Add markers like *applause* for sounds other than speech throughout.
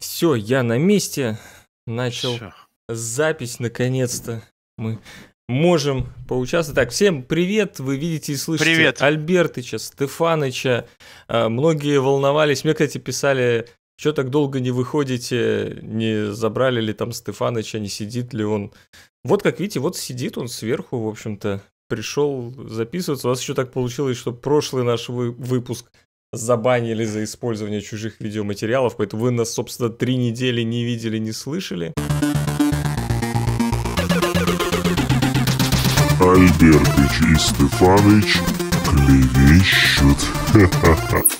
Все, я на месте. Начал Всё. запись, наконец-то. Мы можем поучаствовать. Так, всем привет, вы видите и слышите привет. Альбертыча, Стефаныча. А, многие волновались. Мне, кстати, писали, что так долго не выходите, не забрали ли там Стефаныча, не сидит ли он. Вот, как видите, вот сидит он сверху, в общем-то, пришел записываться. У вас еще так получилось, что прошлый наш выпуск забанили за использование чужих видеоматериалов, поэтому вы нас, собственно, три недели не видели, не слышали. Альбертыч и Стефаныч клевещут. *laughs*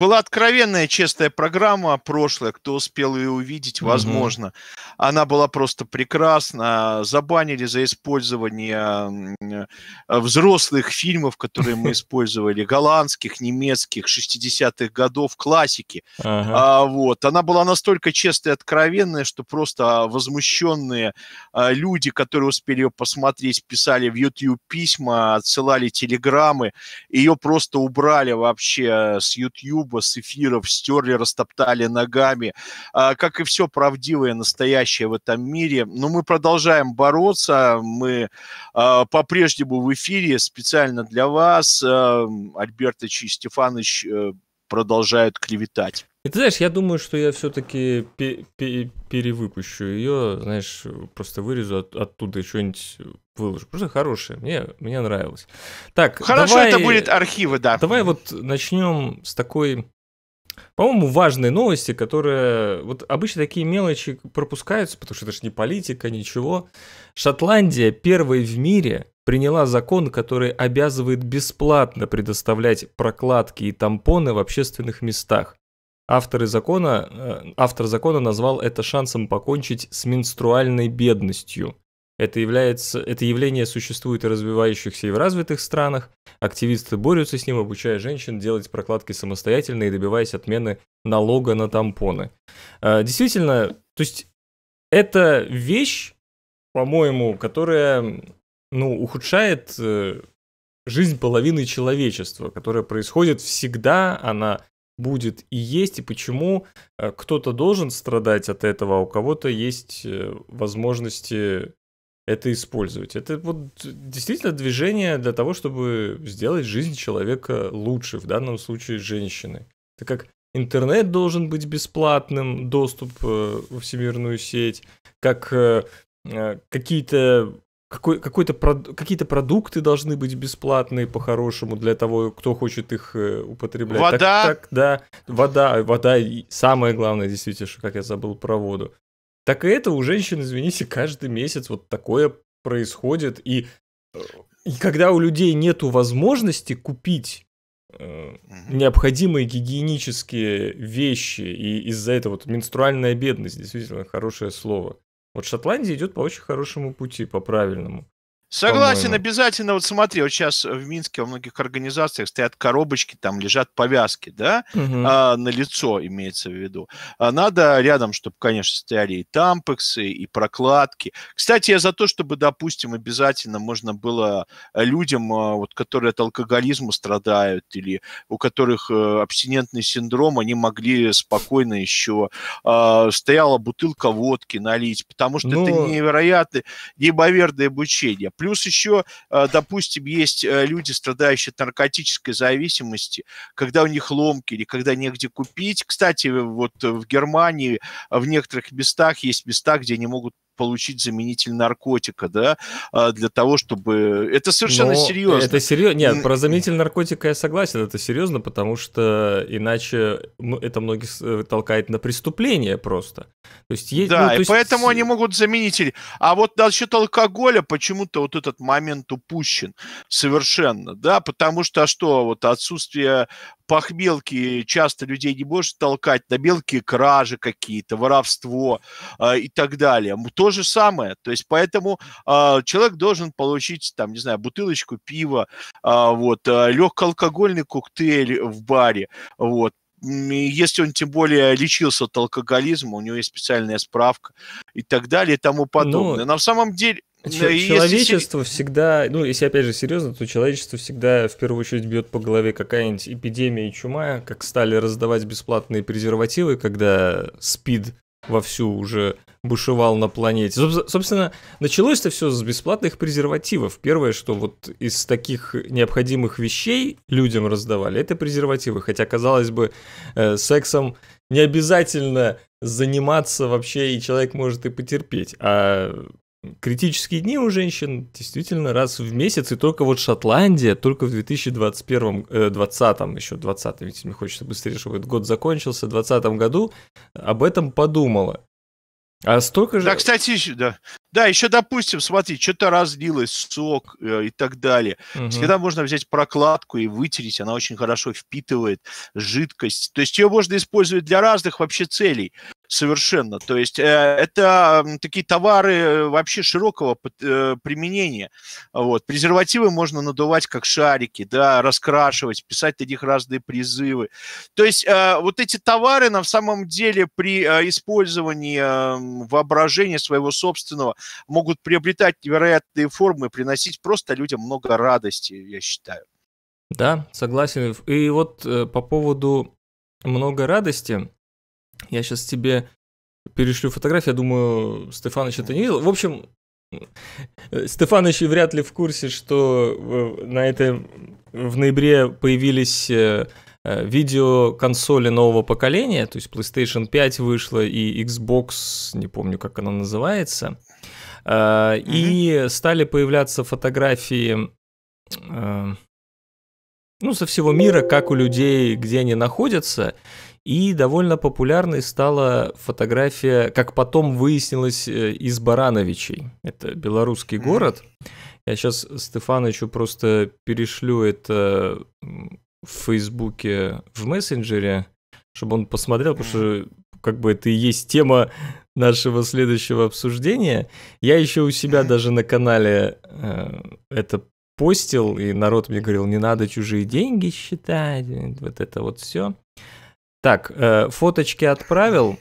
Была откровенная, честная программа прошлая, кто успел ее увидеть, возможно. Угу. Она была просто прекрасна. Забанили за использование взрослых фильмов, которые мы *laughs* использовали, голландских, немецких, 60-х годов, классики. Ага. А, вот. Она была настолько честная и откровенная, что просто возмущенные а, люди, которые успели ее посмотреть, писали в YouTube письма, отсылали телеграммы. Ее просто убрали вообще с YouTube Ютуба, с эфиров стерли, растоптали ногами. А, как и все правдивое, настоящее в этом мире. Но мы продолжаем бороться. Мы а, по-прежнему в эфире специально для вас. Альбертович и Стефанович э, продолжают клеветать. И ты знаешь, я думаю, что я все-таки пе- пе- перевыпущу ее, знаешь, просто вырезу от- оттуда что-нибудь выложу. Просто хорошее, мне, мне нравилось. Так, Хорошо, давай, это будет архивы, да. Давай вот начнем с такой по-моему, важной новости, которая Вот обычно такие мелочи пропускаются, потому что это же не политика, ничего. Шотландия первой в мире приняла закон, который обязывает бесплатно предоставлять прокладки и тампоны в общественных местах. Авторы закона, э, автор закона назвал это шансом покончить с менструальной бедностью. Это, является, это явление существует и развивающихся, и в развитых странах. Активисты борются с ним, обучая женщин делать прокладки самостоятельно и добиваясь отмены налога на тампоны. Э, действительно, то есть это вещь, по-моему, которая ну, ухудшает э, жизнь половины человечества, которая происходит всегда, она будет и есть, и почему э, кто-то должен страдать от этого, а у кого-то есть э, возможности это использовать. Это вот действительно движение для того, чтобы сделать жизнь человека лучше, в данном случае женщины. Так как интернет должен быть бесплатным, доступ э, во всемирную сеть, как какие-то какой, какой-то какие-то продукты должны быть бесплатные по-хорошему для того, кто хочет их э, употреблять. Вода. Так, так, да, вода, вода. И самое главное, действительно, что, как я забыл про воду. Так и это у женщин, извините, каждый месяц вот такое происходит. И, и когда у людей нет возможности купить э, необходимые гигиенические вещи, и из-за этого вот менструальная бедность, действительно, хорошее слово вот Шотландия идет по очень хорошему пути, по правильному. Согласен, обязательно. Вот смотри, вот сейчас э, в Минске во многих организациях стоят коробочки, там лежат повязки, да, угу. а, на лицо имеется в виду. А надо рядом, чтобы, конечно, стояли и тампексы, и прокладки. Кстати, я за то, чтобы, допустим, обязательно можно было э, людям, э, вот, которые от алкоголизма страдают или у которых абстинентный синдром, они могли спокойно еще а, стояла бутылка водки налить, потому что ну... это невероятное, неимоверное обучение Плюс еще, э, допустим, есть э, люди, страдающие от наркотической зависимости, когда у них ломки или когда негде купить. Кстати, вот в Германии в некоторых местах есть места, где они могут получить заменитель наркотика, да, а, для того, чтобы... Это совершенно Но серьезно. Это серьезно. Нет, про заменитель наркотика я согласен, это серьезно, потому что иначе это многих э, толкает на преступление просто. То есть, да, ну, то есть... и поэтому они могут заменитель. А вот насчет алкоголя почему-то вот этот момент упущен совершенно, да, потому что а что, вот отсутствие похмелки часто людей не может толкать на мелкие кражи какие-то, воровство э, и так далее. То же самое. То есть поэтому э, человек должен получить, там, не знаю, бутылочку пива, э, вот, э, легкоалкогольный коктейль в баре, вот, если он тем более лечился от алкоголизма, у него есть специальная справка и так далее и тому ну подобное. Но... На самом деле, человечество если... всегда, ну, если опять же серьезно, то человечество всегда в первую очередь бьет по голове какая-нибудь эпидемия и чума, как стали раздавать бесплатные презервативы, когда СПИД вовсю уже бушевал на планете. Собственно, началось это все с бесплатных презервативов. Первое, что вот из таких необходимых вещей людям раздавали, это презервативы. Хотя, казалось бы, э, сексом не обязательно заниматься вообще, и человек может и потерпеть. А критические дни у женщин действительно раз в месяц, и только вот Шотландия, только в 2021, э, 20 еще 20 ведь мне хочется быстрее, чтобы этот год закончился, в 20 году об этом подумала. А столько же... Да, кстати, еще, да. Да, еще, допустим, смотри, что-то разлилось, сок э, и так далее. Угу. Всегда можно взять прокладку и вытереть, она очень хорошо впитывает жидкость. То есть ее можно использовать для разных вообще целей совершенно. То есть э, это такие товары э, вообще широкого э, применения. Вот. Презервативы можно надувать как шарики, да, раскрашивать, писать на них разные призывы. То есть вот эти товары на самом деле при использовании эм, воображения своего собственного могут приобретать невероятные формы, приносить просто людям много радости, я считаю. Да, согласен. И вот по поводу много радости, я сейчас тебе перешлю фотографию, я думаю, Стефаныч это не видел. В общем, э, Стефаныч вряд ли в курсе, что э, на это в ноябре появились э, видео консоли нового поколения, то есть PlayStation 5 вышла и Xbox, не помню, как она называется, и стали появляться фотографии ну, со всего мира, как у людей, где они находятся, и довольно популярной стала фотография, как потом выяснилось, э, из Барановичей. Это белорусский город. Я сейчас Стефанычу просто перешлю это в Фейсбуке, в мессенджере, чтобы он посмотрел, потому что как бы это и есть тема нашего следующего обсуждения. Я еще у себя даже на канале э, это постил, и народ мне говорил, не надо чужие деньги считать, вот это вот все. Так, э, фоточки отправил.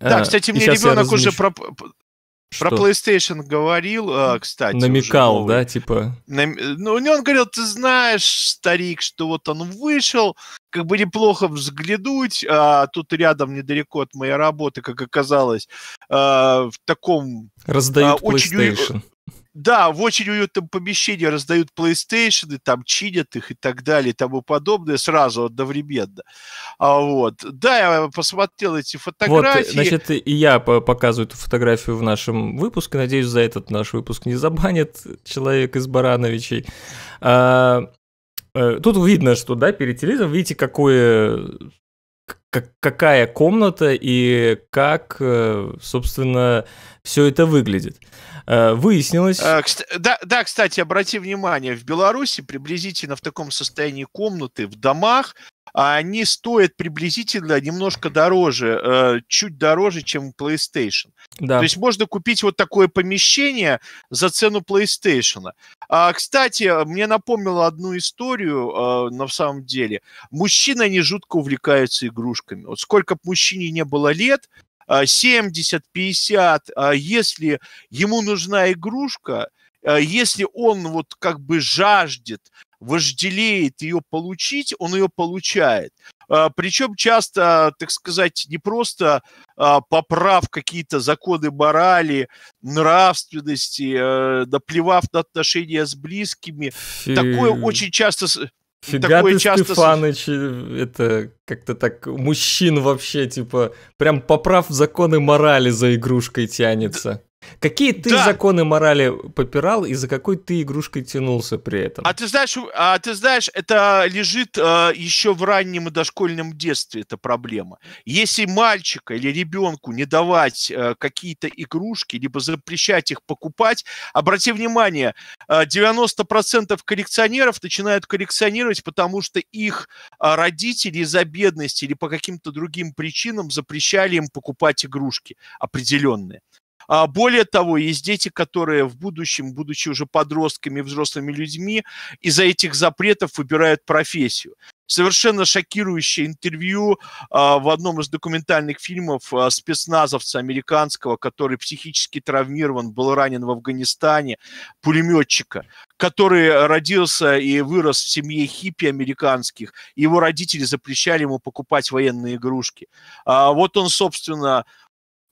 Да, э, кстати, мне ребенок уже про, Про PlayStation говорил, а, кстати. Намекал, уже, да, типа. Нам... Ну, он говорил, ты знаешь, старик, что вот он вышел, как бы неплохо взглянуть, а тут рядом недалеко от моей работы, как оказалось, а, в таком... А, Раздают а, очень... PlayStation. Да, в очень уютном помещении раздают PlayStation, там чинят их и так далее и тому подобное сразу одновременно. А вот. Да, я посмотрел эти фотографии. Вот, значит, и я показываю эту фотографию в нашем выпуске. Надеюсь, за этот наш выпуск не забанит человек из Барановичей. А, э, тут видно, что, да, перед телевизором, видите, какое как, какая комната и как, э, собственно, все это выглядит. Э, выяснилось... А, да, да, кстати, обрати внимание, в Беларуси приблизительно в таком состоянии комнаты в домах а они стоят приблизительно немножко дороже, э, чуть дороже, чем PlayStation. Да. То есть можно купить вот такое помещение за цену PlayStation. А, кстати, мне напомнило одну историю, э, на самом деле. Мужчины, они жутко увлекаются игрушками. Вот сколько бы мужчине не было лет, 70, а, 50, а, если ему нужна игрушка, а, если он вот как бы жаждет, вожделеет ее получить, он ее получает. Причем часто, так сказать, не просто поправ какие-то законы морали, нравственности, э, наплевав на отношения с близкими. Такое очень часто ну, Фига Такое ты, часто... Стефаныч, э, это как-то так мужчин вообще, типа, прям поправ законы морали за игрушкой тянется. Какие ты да. законы морали попирал и за какой ты игрушкой тянулся при этом? А ты знаешь, а ты знаешь, это лежит а, э, еще в раннем и дошкольном детстве эта проблема. Если мальчика или ребенку не давать а, какие-то игрушки, либо запрещать их покупать, обрати внимание, 90% э, коллекционеров начинают коллекционировать, потому что их родители из-за бедности или по каким-то другим причинам запрещали им покупать игрушки определенные. А, более того, есть дети, которые в будущем, будучи уже подростками, взрослыми людьми, из-за этих запретов выбирают профессию совершенно шокирующее интервью а, в одном из документальных фильмов а, спецназовца американского, который психически травмирован, был ранен в Афганистане, пулеметчика, который родился и вырос в семье хиппи американских, его родители запрещали ему покупать военные игрушки. вот он, собственно,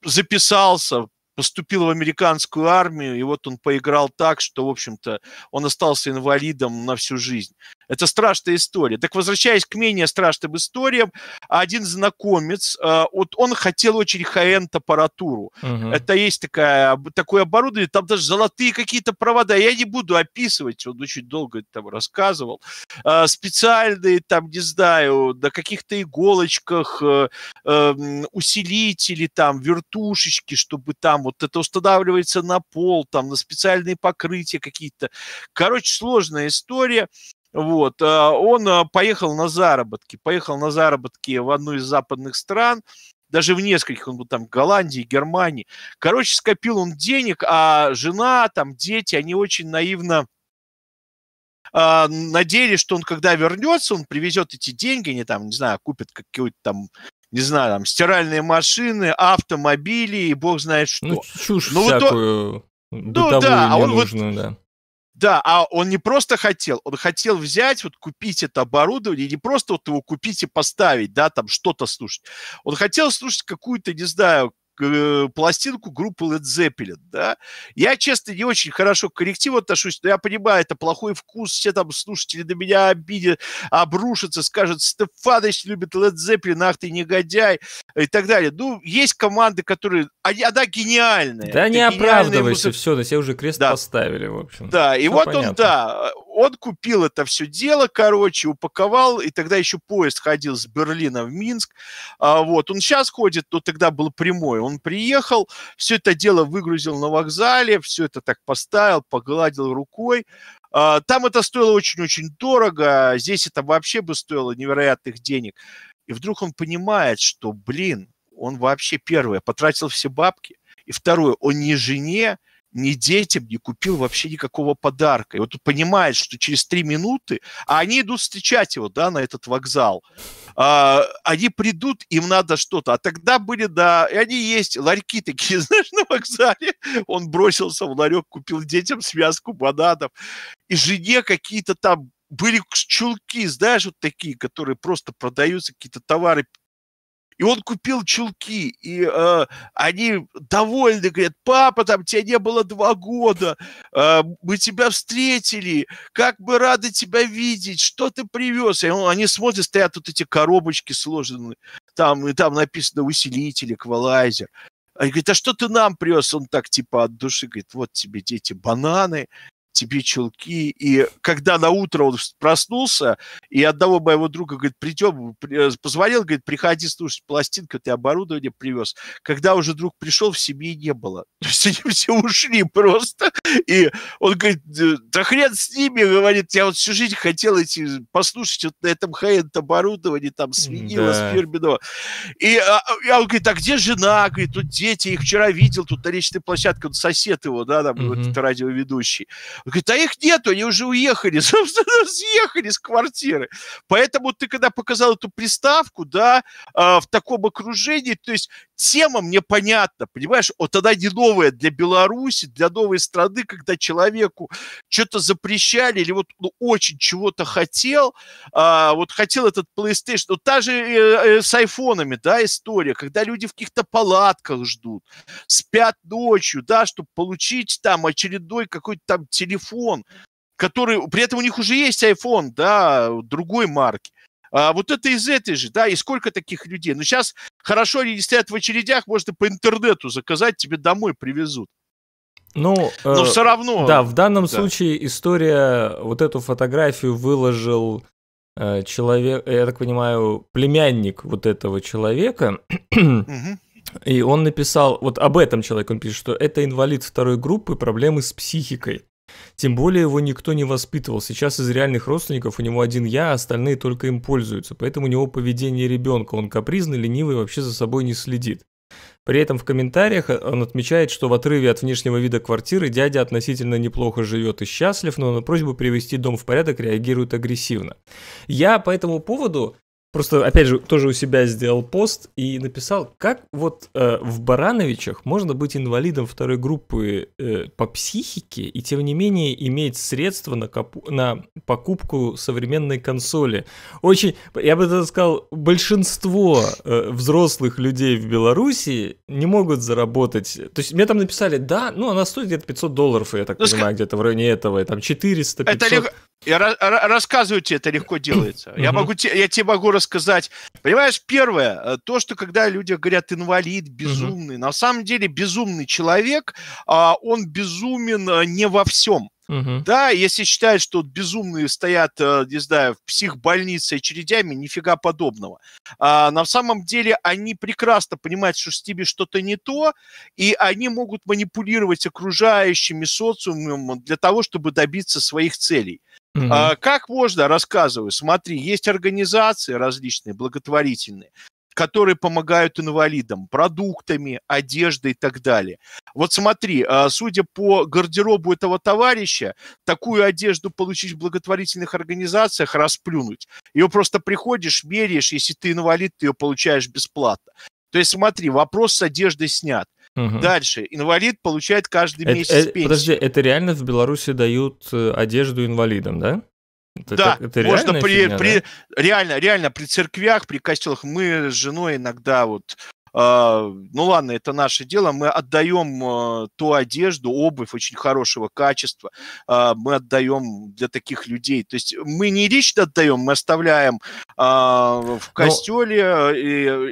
записался, поступил в американскую армию, и вот он поиграл так, что, в общем-то, он остался инвалидом на всю жизнь. Это страшная история. Так возвращаясь к менее страшным историям, один знакомец, э, вот он хотел очень хай-энд аппаратуру. Угу. Это есть такая, такое оборудование, там даже золотые какие-то провода. Я не буду описывать, он очень долго это там рассказывал. Э, специальные там, не знаю, на каких-то иголочках э, эм, усилители там, вертушечки, чтобы там вот это устанавливается на пол, там на специальные покрытия какие-то. Короче, сложная история. Вот, а, он а, поехал на заработки, поехал на заработки в одну из западных стран, даже в нескольких, он был там в Голландии, Германии. Короче, скопил он денег, а жена, там дети, они очень наивно э, надеялись, что он когда вернется, он привезет эти деньги, они там, не знаю, купят какие-то там, не знаю, там стиральные машины, автомобили и бог знает ну, что. Ну, чушь Но всякую. Вот он... Ну да, а он нужную, вот да да, а он не просто хотел, он хотел взять, вот купить это оборудование, не просто вот его купить и поставить, да, там что-то слушать. Он хотел слушать какую-то, не знаю, Э, пластинку группы Led Zeppelin, да. Я, честно, не очень хорошо к коллективу отношусь, но я понимаю, это плохой вкус, все там слушатели на меня обидят, обрушатся, скажут, Стефанович любит Led Zeppelin, ах ты негодяй, и так далее. Ну, есть команды, которые, она гениальная. Да не оправдывайся, музы... все, на себя уже крест да. поставили, в общем. Да, и все вот понятно. он, да, он купил это все дело, короче, упаковал, и тогда еще поезд ходил с Берлина в Минск. А, вот, он сейчас ходит, но тогда был прямой. Он приехал, все это дело выгрузил на вокзале, все это так поставил, погладил рукой. А, там это стоило очень-очень дорого, здесь это вообще бы стоило невероятных денег. И вдруг он понимает, что, блин, он вообще первое потратил все бабки, и второе, он не жене, ни детям не купил вообще никакого подарка. И вот он понимает, что через три минуты, а они идут встречать его, да, на этот вокзал, а, они придут, им надо что-то. А тогда были, да, и они есть, ларьки такие, *laughs* знаешь, на вокзале. Он бросился в ларек, купил детям связку бананов. И жене какие-то там были чулки, знаешь, вот такие, которые просто продаются, какие-то товары и он купил чулки, и э, они довольны, говорят, папа, там тебя не было два года, э, мы тебя встретили, как мы рады тебя видеть, что ты привез? И он, они смотрят, стоят тут эти коробочки сложенные, там, и там написано усилитель, эквалайзер. Они говорят, а что ты нам привез? Он так типа от души говорит, вот тебе, дети, бананы, тебе челки. И когда на утро он проснулся, и одного моего друга, говорит, придем, э, позвонил, говорит, приходи, слушай, пластинка, ты оборудование привез. Когда уже друг пришел, в семье не было. *laughs* То есть они все ушли просто. И он говорит, да хрен с ними, говорит, я вот всю жизнь хотел эти, послушать вот на этом хай оборудование там, с винила, да. с фирменного. И, а, и а он говорит, а где жена? Говорит, тут дети, их вчера видел, тут на речной площадке, он сосед его, да, там, mm-hmm. вот, радиоведущий. Он говорит, а их нету, они уже уехали, *laughs* собственно, съехали с квартиры. Поэтому ты, когда показал эту приставку, да, а, в таком окружении, то есть тема мне понятна, понимаешь, вот тогда не новая для Беларуси, для новой страны, когда человеку что-то запрещали или вот ну, очень чего-то хотел, а, вот хотел этот PlayStation, вот та же э, э, с айфонами, да, история, когда люди в каких-то палатках ждут, спят ночью, да, чтобы получить там очередной какой-то там телефон, телефон, который, при этом у них уже есть iPhone, да, другой марки. А вот это из этой же, да, и сколько таких людей. Но ну, сейчас хорошо, они стоят в очередях, можно по интернету заказать, тебе домой привезут. Ну, Но э, все равно. Да, в данном да. случае история, вот эту фотографию выложил э, человек, я так понимаю, племянник вот этого человека. *clears throat* И он написал, вот об этом человек он пишет, что это инвалид второй группы, проблемы с психикой. Тем более его никто не воспитывал. Сейчас из реальных родственников у него один я, а остальные только им пользуются. Поэтому у него поведение ребенка. Он капризный, ленивый и вообще за собой не следит. При этом в комментариях он отмечает, что в отрыве от внешнего вида квартиры дядя относительно неплохо живет и счастлив, но на просьбу привести дом в порядок реагирует агрессивно. Я по этому поводу просто, опять же, тоже у себя сделал пост и написал, как вот э, в Барановичах можно быть инвалидом второй группы э, по психике и тем не менее иметь средства на, капу- на покупку современной консоли. Очень, я бы даже сказал, большинство э, взрослых людей в Беларуси не могут заработать. То есть мне там написали, да, ну она стоит где-то 500 долларов, я так ну, понимаю, ск... где-то в районе этого, там 400, 500. Это лег... Я рассказываю тебе, это легко делается. Я могу я тебе могу рассказать. Понимаешь, первое, э, то, что когда люди говорят инвалид, безумный, на самом деле безумный человек, а, он безумен э, не во всем. Угу. Да, если считают, что безумные стоят, э, не знаю, в психбольнице очередями, нифига подобного. А, на самом деле они прекрасно понимают, что с тебе что-то не то, и они могут манипулировать окружающими социумом для того, чтобы добиться своих целей. Угу. как можно, рассказываю, смотри, есть организации различные, благотворительные, которые помогают инвалидам продуктами, одеждой и так далее. Вот смотри, а, судя по гардеробу этого товарища, такую одежду получить в благотворительных организациях, расплюнуть. Ее просто приходишь, меряешь, если ты инвалид, ты ее получаешь бесплатно. То есть смотри, вопрос с одеждой снят. Угу. Дальше. Инвалид получает каждый это, месяц э, пенсию. Подожди, это реально в Беларуси дают э, одежду инвалидам, да? Это, да, так, это можно при, фигня, при да? реально, реально при церквях, при костелах мы с женой иногда вот а, ну ладно, это наше дело, мы отдаем э, ту одежду, обувь очень хорошего качества, а, мы отдаем для таких людей. То есть мы не лично отдаем, мы оставляем а, в костеле э,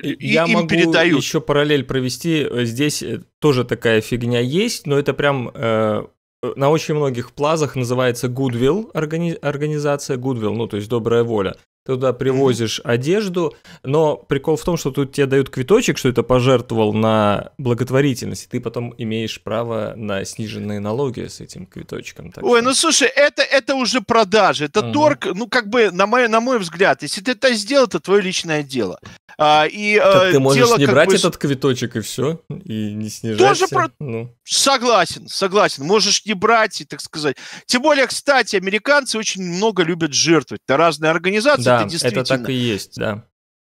и, и я им могу передают. еще параллель провести. Здесь э, тоже такая фигня есть, но это прям на очень многих плазах называется Goodwill организация Goodwill, ну то есть добрая воля ты туда привозишь одежду, но прикол в том, что тут тебе дают квиточек, что это пожертвовал на благотворительность, и ты потом имеешь право на сниженные налоги с этим квиточком. Так Ой, что... ну слушай, это, это уже продажи, это угу. торг, ну как бы, на мой, на мой взгляд, если ты это сделал, это твое личное дело. А, и, а, так ты можешь дело, не брать бы... этот квиточек и все, и не снижать. Тоже про... ну. Согласен, согласен, можешь не брать, и так сказать. Тем более, кстати, американцы очень много любят жертвовать на разные организации. Да это действительно... это так и есть, да.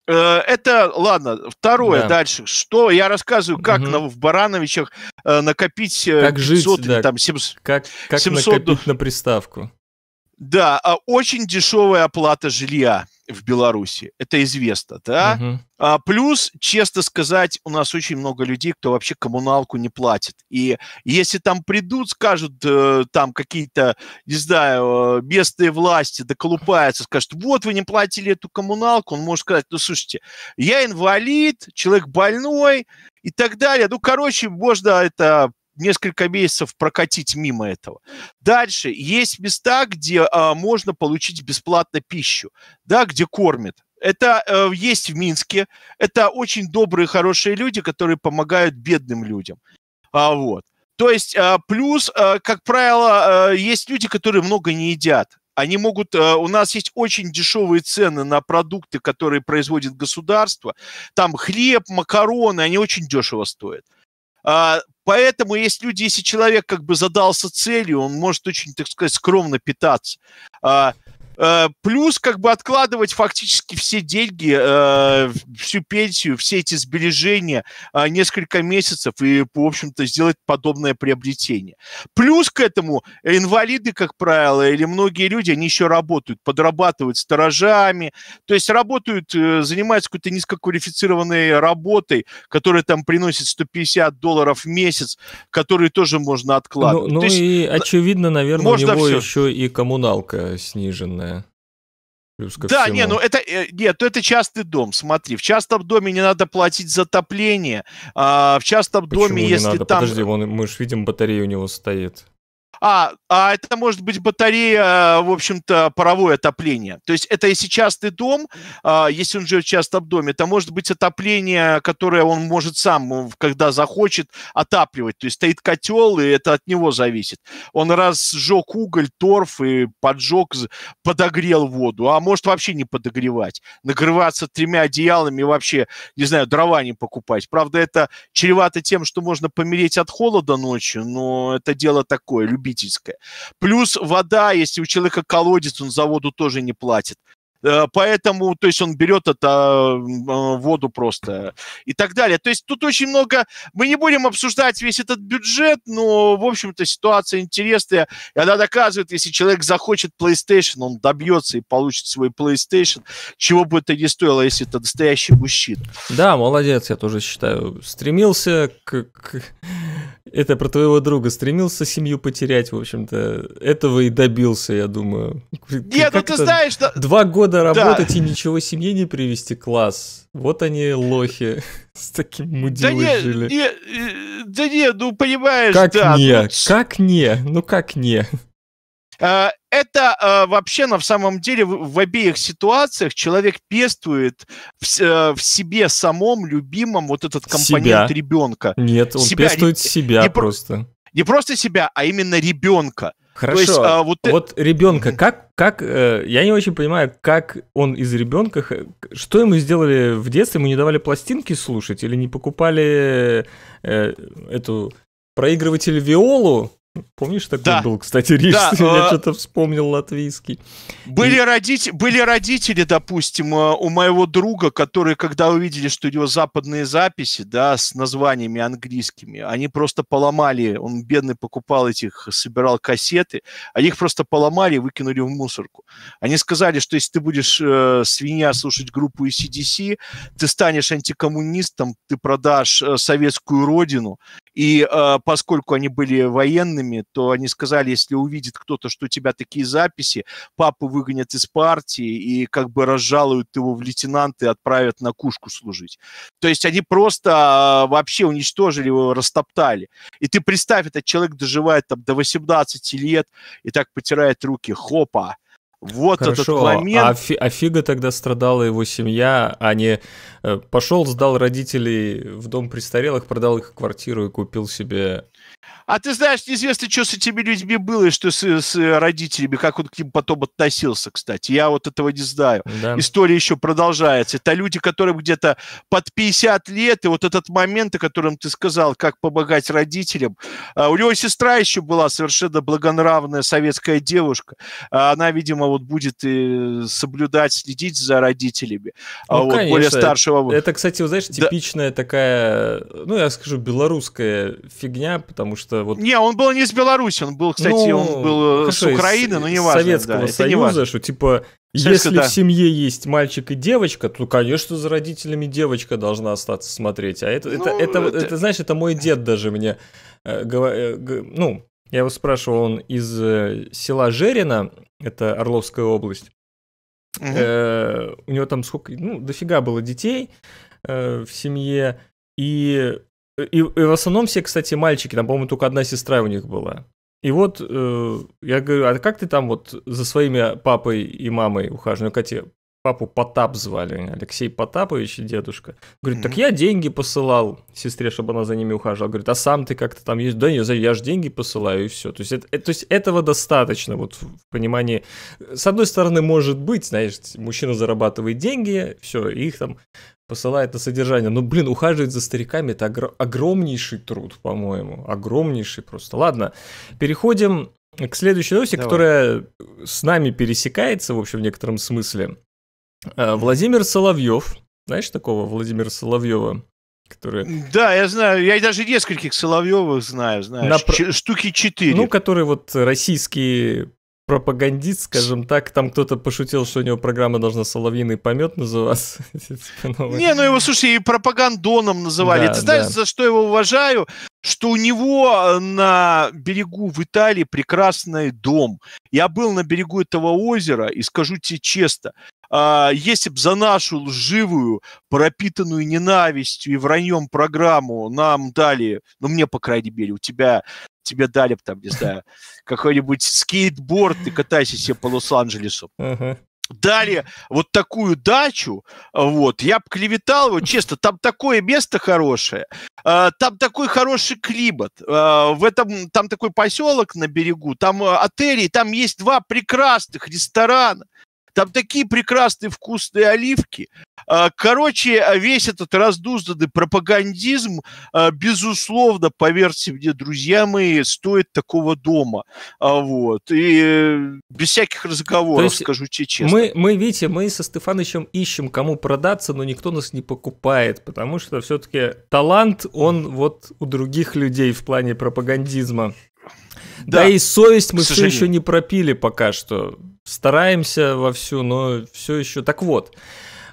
Э, это, ладно, второе да. дальше. Что я рассказываю, как угу. на, в Барановичах э, накопить э, как жить, 500, да. там, 700, как, как 700... накопить на приставку. Да, а очень дешевая оплата жилья в Беларуси. Это известно, да? Угу. А, плюс, честно сказать, у нас очень много людей, кто вообще коммуналку не платит. И если там придут, скажут э, там какие-то, не знаю, э, местные власти, доколупаются, скажут, вот вы не платили эту коммуналку, он может сказать, ну, слушайте, я инвалид, человек больной и так далее. Ну, короче, можно это несколько месяцев прокатить мимо этого. Дальше есть места, где а, можно получить бесплатно пищу, да, где кормят. Это э, есть в Минске. Это очень добрые, хорошие люди, которые помогают бедным людям. А, вот. То есть а, плюс, а, как правило, а, есть люди, которые много не едят. Они могут, э, у нас есть очень дешевые цены на продукты, которые производит государство. Там хлеб, макароны, они очень дешево стоят. А, поэтому, есть люди, если человек как бы задался целью, он может очень, так сказать, скромно питаться. А, Э, плюс как бы откладывать фактически все деньги, э, всю пенсию, все эти сбережения а, несколько месяцев и, в общем-то, сделать подобное приобретение. Плюс к этому инвалиды, как правило, или многие люди, они еще работают, подрабатывают сторожами, то есть работают, э, занимаются какой-то низкоквалифицированной работой, которая там приносит 150 долларов в месяц, которые тоже можно ну, откладывать. Ну, ну есть, и, очевидно, наверное, у него все. еще и коммуналка снижена Плюс да, всему. не, ну это э, нет, ну это частный дом. Смотри, в частном доме не надо платить за отопление. А в частном Почему доме, не если надо? там. Подожди, вон, мы же видим, батарея у него стоит. А, а это может быть батарея, в общем-то, паровое отопление. То есть это если частный дом, а если он живет в частном доме, это может быть отопление, которое он может сам, когда захочет, отапливать. То есть стоит котел, и это от него зависит. Он раз сжег уголь, торф и поджег, подогрел воду, а может вообще не подогревать. Накрываться тремя одеялами вообще, не знаю, дрова не покупать. Правда, это чревато тем, что можно помереть от холода ночью, но это дело такое, любить потребительская. Плюс вода, если у человека колодец, он за воду тоже не платит. Э, поэтому, то есть он берет это э, воду просто и так далее. То есть тут очень много... Мы не будем обсуждать весь этот бюджет, но, в общем-то, ситуация интересная. И она доказывает, если человек захочет PlayStation, он добьется и получит свой PlayStation, чего бы это ни стоило, если это настоящий мужчина. Да, молодец, я тоже считаю. Стремился к, к это про твоего друга. Стремился семью потерять, в общем-то. Этого и добился, я думаю. Нет, ну ты знаешь, что... Два года работать и ничего семье не привести, класс. Вот они, лохи, *laughs* с таким мудилой жили. Э, да не, ну понимаешь, как Не? Ну, как не? Ну как не? Э, это э, вообще на самом деле в обеих ситуациях человек пестует в, э, в себе самом любимом вот этот компонент себя. ребенка. Нет, он себя, пестует себя не просто. Не просто себя, а именно ребенка. Хорошо. есть, а, вот... вот ребенка, как, как, э, я не очень понимаю, как он из ребенка, что ему сделали в детстве, ему не давали пластинки слушать или не покупали э, эту проигрыватель Виолу Помнишь, такой да. был, кстати, рижский? Да, *laughs* я э... что-то вспомнил латвийский. Были, и... родители, были родители, допустим, э, у моего друга, которые, когда увидели, что у него западные записи, да, с названиями английскими, они просто поломали, он бедный покупал этих, собирал кассеты, они их просто поломали и выкинули в мусорку. Они сказали, что если ты будешь э, свинья слушать группу ECDC, ты станешь антикоммунистом, ты продашь э, советскую родину, и э, поскольку они были военными, военными, то они сказали, если увидит кто-то, что у тебя такие записи, папу выгонят из партии и как бы разжалуют его в лейтенанты и отправят на кушку служить. То есть они просто а, вообще уничтожили его, растоптали. И ты представь, этот человек доживает там до 18 лет и так потирает руки, хопа, вот Хорошо, этот момент. А, фи, а фига тогда страдала его семья, а не э, пошел, сдал родителей в дом престарелых, продал их квартиру и купил себе а ты знаешь, неизвестно, что с этими людьми было, и что с, с родителями, как он к ним потом относился, кстати. Я вот этого не знаю. Да. История еще продолжается. Это люди, которым где-то под 50 лет, и вот этот момент, о котором ты сказал, как помогать родителям. А, у него сестра еще была совершенно благонравная советская девушка. А, она, видимо, вот будет и э, соблюдать, следить за родителями, а ну, а вот конечно. более старшего. Это, кстати, вот, знаешь, типичная да. такая, ну, я скажу, белорусская фигня, потому что вот... Не, он был не из Беларуси, он был, кстати, ну, он был э, хорошо, с Украины, из, но не важно. Советского да, Союза, что типа если да. в семье есть мальчик и девочка, то, конечно, за родителями девочка должна остаться смотреть. А это, ну, это, это, это... это знаешь, это мой дед даже мне э, говор... э, ну, я его спрашивал, он из э, села Жерина, это Орловская область. Угу. у него там сколько, ну, дофига было детей э, в семье, и, и, и в основном все, кстати, мальчики, там, по-моему, только одна сестра у них была. И вот э, я говорю, а как ты там вот за своими папой и мамой ухаживаешь? Ну, Катя, папу Потап звали, Алексей Потапович, дедушка. Говорит, так я деньги посылал сестре, чтобы она за ними ухаживала. Говорит, а сам ты как-то там есть? Да не, я же деньги посылаю, и все. То есть, это, э, то есть этого достаточно, вот в понимании. С одной стороны, может быть, знаешь, мужчина зарабатывает деньги, все, их там посылает на содержание. Но, блин, ухаживать за стариками это огр- огромнейший труд, по-моему. Огромнейший просто. Ладно, переходим к следующей новости, Давай. которая с нами пересекается, в общем, в некотором смысле. Э, Владимир Соловьев. Знаешь такого Владимира Соловьева? который Да, я знаю. Я даже нескольких Соловьевых знаю, знаешь, На... Ч- штуки четыре. Ну, который вот российский пропагандист, скажем так. Там кто-то пошутил, что у него программа должна «Соловьиный помет» называться. *laughs* Типа, ну, Не, ну его, слушай, и пропагандоном называли. Ты знаешь, за что его уважаю? Что у него э, на берегу в Италии прекрасный дом. Я был на берегу этого озера, и скажу тебе честно, а, если бы за нашу лживую, пропитанную ненавистью и враньем программу нам дали, ну мне, по крайней мере, у тебя тебе дали бы там, не знаю, *laughs* какой-нибудь скейтборд, ты катайся себе по Лос-Анджелесу. дали вот такую дачу, вот, я бы клеветал его, честно, там такое место хорошее, а, там такой хороший климат, а, в этом, там такой поселок на берегу, там отели, там есть два прекрасных ресторана, там такие прекрасные вкусные оливки. А, короче, а, весь этот раздузданный пропагандизм, а, безусловно, поверьте мне, друзья мои, стоит такого дома. Вот. И э, без всяких разговоров, скажу тебе честно. Мы, мы, видите, мы со Стефанычем ищем, кому продаться, но никто нас не покупает, потому что все-таки талант, он вот у других людей в плане пропагандизма. Да, и совесть мы все еще не пропили пока что. Стараемся вовсю, но все еще... Так вот,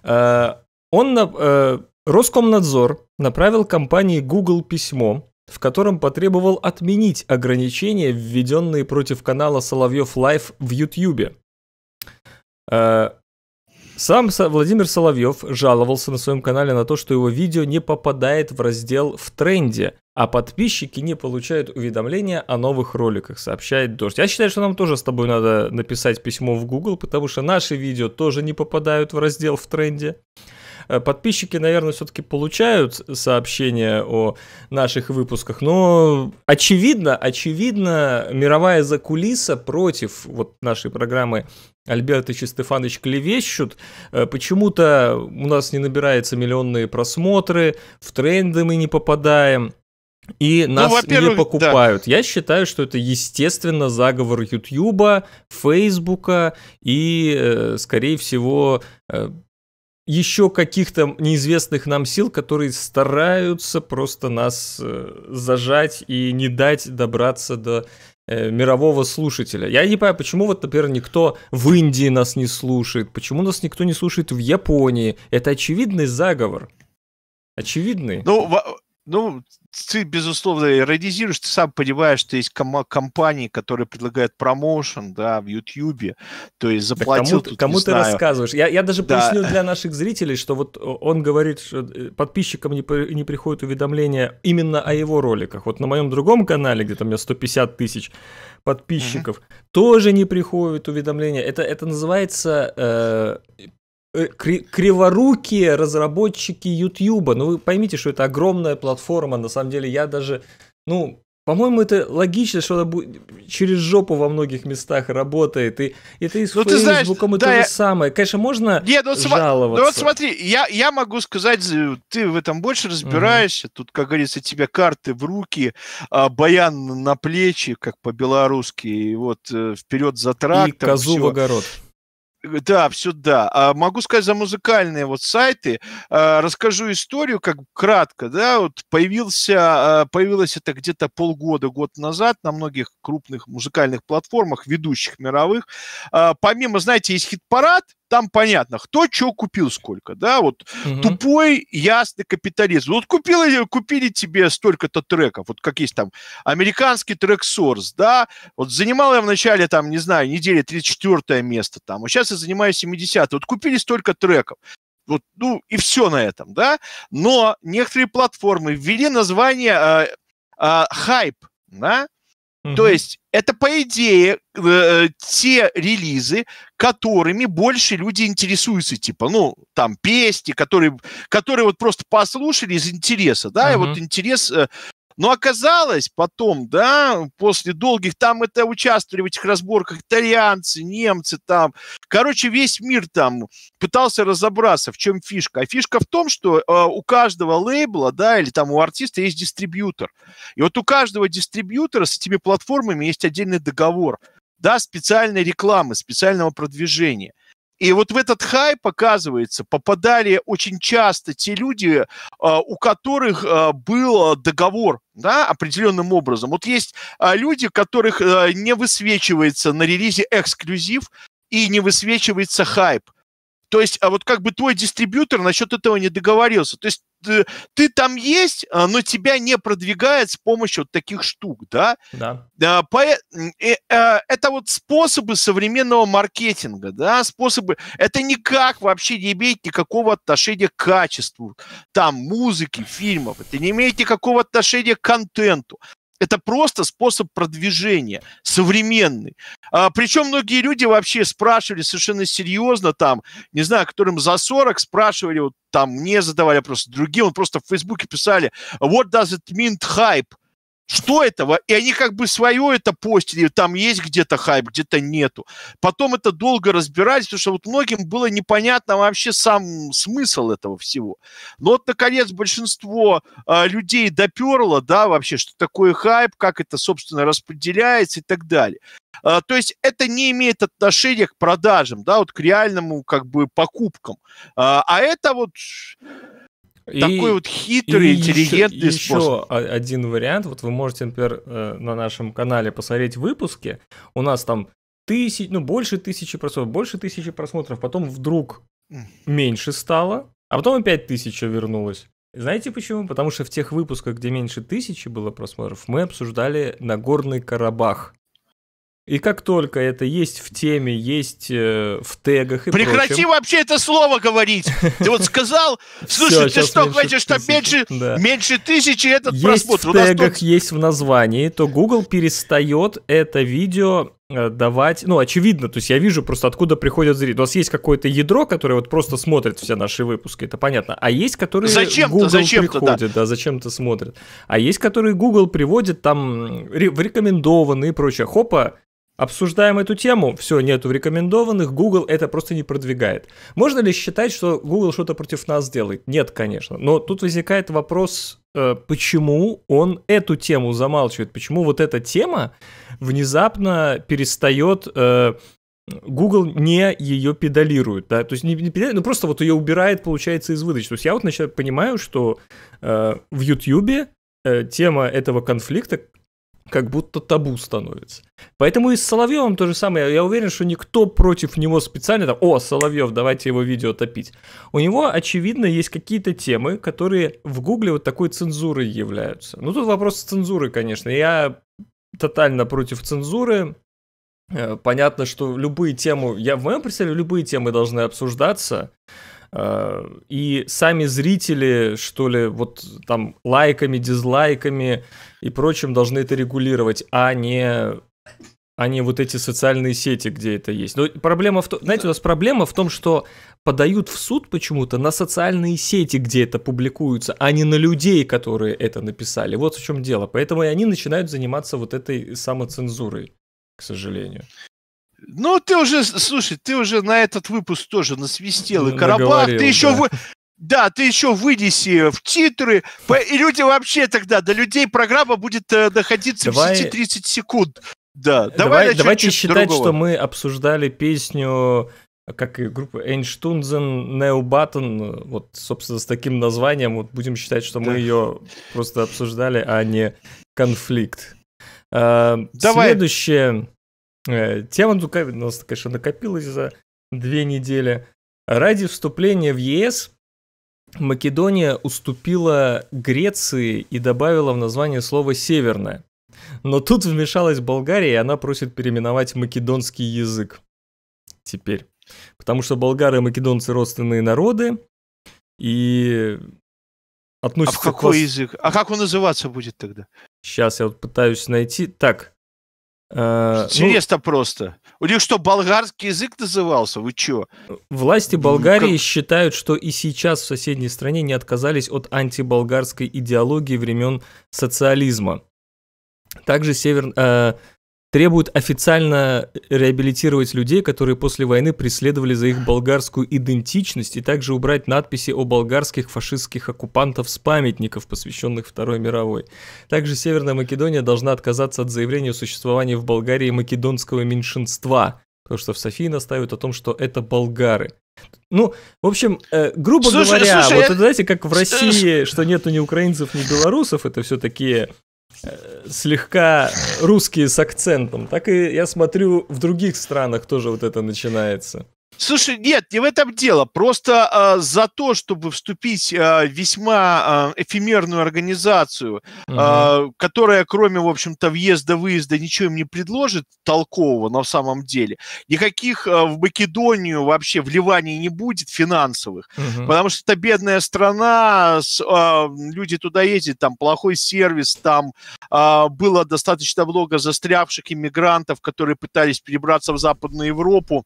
э, он... Э, Роскомнадзор направил компании Google письмо, в котором потребовал отменить ограничения, введенные против канала Соловьев Лайф в YouTube. Э, сам Владимир Соловьев жаловался на своем канале на то, что его видео не попадает в раздел «В тренде», а подписчики не получают уведомления о новых роликах, сообщает Дождь. Я считаю, что нам тоже с тобой надо написать письмо в Google, потому что наши видео тоже не попадают в раздел в тренде. Э, подписчики, наверное, все-таки получают сообщения о наших выпусках, но очевидно, очевидно, мировая закулиса против вот нашей программы Альбертович и Стефанович клевещут. Э, почему-то у нас не набираются миллионные просмотры, в тренды мы не попадаем и ну, нас ну, или покупают. Да. Я считаю, что это, естественно, заговор Ютьюба, Фейсбука и, э, скорее всего, э, еще каких-то неизвестных нам сил, которые стараются просто нас э, зажать и не дать добраться до мирового слушателя. Я не понимаю, почему вот, например, никто в Индии нас не слушает, почему нас никто не слушает в Японии. Это очевидный заговор. Очевидный. Ну, ну, ты, безусловно, иронизируешь, ты сам понимаешь, что есть ком- компании, которые предлагают промоушен, да, в Ютьюбе, то есть заплатил... Да кому тут, кому ты знаю. рассказываешь? Я, я даже да. поясню для наших зрителей, что вот э, он говорит, что э, подписчикам не, не приходит уведомления именно о его роликах. Вот на моем другом канале, где там у меня 150 тысяч подписчиков, угу. тоже не приходит уведомления. Это, это называется э, Э, криворукие разработчики Ютьюба. Ну, вы поймите, что это огромная платформа, на самом деле. Я даже, ну, по-моему, это логично, что она через жопу во многих местах работает. И это и с ну, ты знаешь, Фейсбуком да, это я... же самое. Конечно, можно Нет, ну, жаловаться. Ну вот смотри, я, я могу сказать, э, ты в этом больше разбираешься. Угу. Тут, как говорится, тебе карты в руки, а, баян на плечи, как по-белорусски, и вот э, вперед за трактор. И козу все. в огород. Э, да, все да. А могу сказать за музыкальные вот сайты. А, расскажу историю, как кратко, да, вот появился, а, появилось это где-то полгода, год назад на многих крупных музыкальных платформах, ведущих мировых. А, помимо, знаете, есть хит-парад, там понятно, кто что купил сколько, да, вот угу. тупой, ясный капитализм. Вот купили, э, купили тебе столько-то треков, вот как есть там американский трек-сорс, да, вот занимал я вначале там, не знаю, недели 34 место там, а сейчас я занимаюсь 70 вот купили столько треков. Вот, ну, и все на этом, да. Но некоторые платформы ввели название э, э, хайп, да, Угу. То есть это, по идее, э, э, те релизы, которыми больше люди интересуются, типа, ну, там, песни, которые, которые вот просто послушали из интереса, да, угу. и вот интерес э, но оказалось потом, да, после долгих, там это участвовали в этих разборках итальянцы, немцы там. Короче, весь мир там пытался разобраться, в чем фишка. А фишка в том, что э, у каждого лейбла, да, или там у артиста есть дистрибьютор. И вот у каждого дистрибьютора с этими платформами есть отдельный договор, да, специальной рекламы, специального продвижения. И вот в этот хайп, оказывается, попадали очень часто те люди, а, у которых а, был а, договор да, определенным образом. Вот есть люди, которых э, не высвечивается на релизе эксклюзив и не высвечивается хайп. То есть, а вот как бы твой дистрибьютор насчет этого не договорился. То есть ты там есть, а, но тебя не продвигает с помощью вот таких штук, да? Да. А, э, а, это вот способы современного маркетинга, да, способы. Это никак вообще не имеет никакого отношения к качеству, там, музыки, фильмов. Это не имеет никакого отношения к контенту. Это просто способ продвижения, современный. А, причем многие люди вообще спрашивали совершенно серьезно там, не знаю, которым за 40 спрашивали, вот, там мне задавали просто другие, он просто в Фейсбуке писали, what does it mean hype? что этого? И они как бы свое это постили, там есть где-то хайп, где-то нету. Потом это долго разбирать, потому что вот многим было непонятно вообще сам смысл этого всего. Но вот, наконец, большинство э, людей доперло, да, вообще, что такое хайп, как это, собственно, распределяется и так далее. Э, то есть это не имеет отношения к продажам, да, вот к реальному как бы покупкам. Э, а это вот такой вот хитрый, и интеллигентный еще, способ. Еще один вариант. Вот вы можете, например, э, на нашем канале посмотреть выпуски. У нас там тысяч, ну, больше тысячи просмотров, больше тысячи просмотров, потом вдруг меньше стало, а потом опять тысяча вернулась. Знаете почему? Потому что в тех выпусках, где меньше тысячи было просмотров, мы обсуждали Нагорный Карабах. И как только это есть в теме, есть э, в тегах и Прекрати прочем. вообще это слово говорить! Ты вот сказал, *laughs* слушай, ты что, хочешь, что меньше, меньше тысячи этот просмотр? Есть в тегах, есть в названии, то Google перестает это видео Э, давать, ну, очевидно, то есть я вижу просто откуда приходят зрители. У нас есть какое-то ядро, которое вот просто смотрит все наши выпуски, это понятно. А есть, которые зачем Google зачем приходит, да, да зачем-то смотрит. А есть, которые Google приводит там в рекомендованные и прочее. Хопа, Обсуждаем эту тему, все, нету в рекомендованных, Google это просто не продвигает. Можно ли считать, что Google что-то против нас делает? Нет, конечно. Но тут возникает вопрос, э, почему он эту тему замалчивает, почему вот эта тема внезапно перестает э, Google не ее педалирует, да, то есть не, не педалирует, ну просто вот ее убирает, получается, из выдачи. То есть я вот начинаю понимаю, что э, в YouTube э, тема этого конфликта как будто табу становится. Поэтому и с Соловьевым то же самое. Я уверен, что никто против него специально там, о, Соловьев, давайте его видео топить. У него, очевидно, есть какие-то темы, которые в Гугле вот такой цензурой являются. Ну, тут вопрос цензуры, конечно. Я тотально против цензуры. Э, понятно, что любые темы, я в моем представлении, любые темы должны обсуждаться. Э, и сами зрители, что ли, вот там лайками, дизлайками, и прочим должны это регулировать, а не а не вот эти социальные сети, где это есть. Но проблема в том, знаете, у нас проблема в том, что подают в суд почему-то на социальные сети, где это публикуется, а не на людей, которые это написали. Вот в чем дело. Поэтому и они начинают заниматься вот этой самоцензурой, к сожалению. Ну, ты уже, слушай, ты уже на этот выпуск тоже насвистел. И ну, Карабах, ты еще да. вы... Да, ты еще выйди э, в титры, и люди вообще тогда, до людей программа будет э, находиться Давай... в сети 30 секунд. Да, давай, давай давайте считать, другого. что мы обсуждали песню э, как и группа Эйнштунзен, Нео Баттон, вот, собственно, с таким названием, вот будем считать, что да. мы ее просто обсуждали, а не конфликт. Давай. Следующая тема, ну, у нас, конечно, накопилась за две недели. Ради вступления в ЕС Македония уступила Греции и добавила в название слово «северное». Но тут вмешалась Болгария, и она просит переименовать македонский язык. Теперь. Потому что болгары и македонцы родственные народы, и относятся а в какой к вас... язык? А как он называться будет тогда? Сейчас я вот пытаюсь найти. Так, Э, ну, Интересно ну, просто. У них что, болгарский язык назывался? Вы чё? Власти Болгарии как... считают, что и сейчас в соседней стране не отказались от антиболгарской идеологии времен социализма. Также север, э, требует официально реабилитировать людей, которые после войны преследовали за их болгарскую идентичность, и также убрать надписи о болгарских фашистских оккупантов с памятников, посвященных Второй мировой. Также Северная Македония должна отказаться от заявления о существовании в Болгарии македонского меньшинства, потому что в Софии настаивают о том, что это болгары. Ну, в общем, э, грубо слушай, говоря, слушай, вот я... знаете, как в России, что нету ни украинцев, ни белорусов, это все такие слегка русские с акцентом, так и я смотрю, в других странах тоже вот это начинается. Слушай, нет, не в этом дело. Просто э, за то, чтобы вступить э, весьма э, эфемерную организацию, угу. э, которая, кроме, в общем-то, въезда-выезда ничего им не предложит толкового на самом деле, никаких э, в Македонию вообще вливаний не будет финансовых, угу. потому что это бедная страна, с, э, люди туда ездят, там плохой сервис, там э, было достаточно много застрявших иммигрантов, которые пытались перебраться в Западную Европу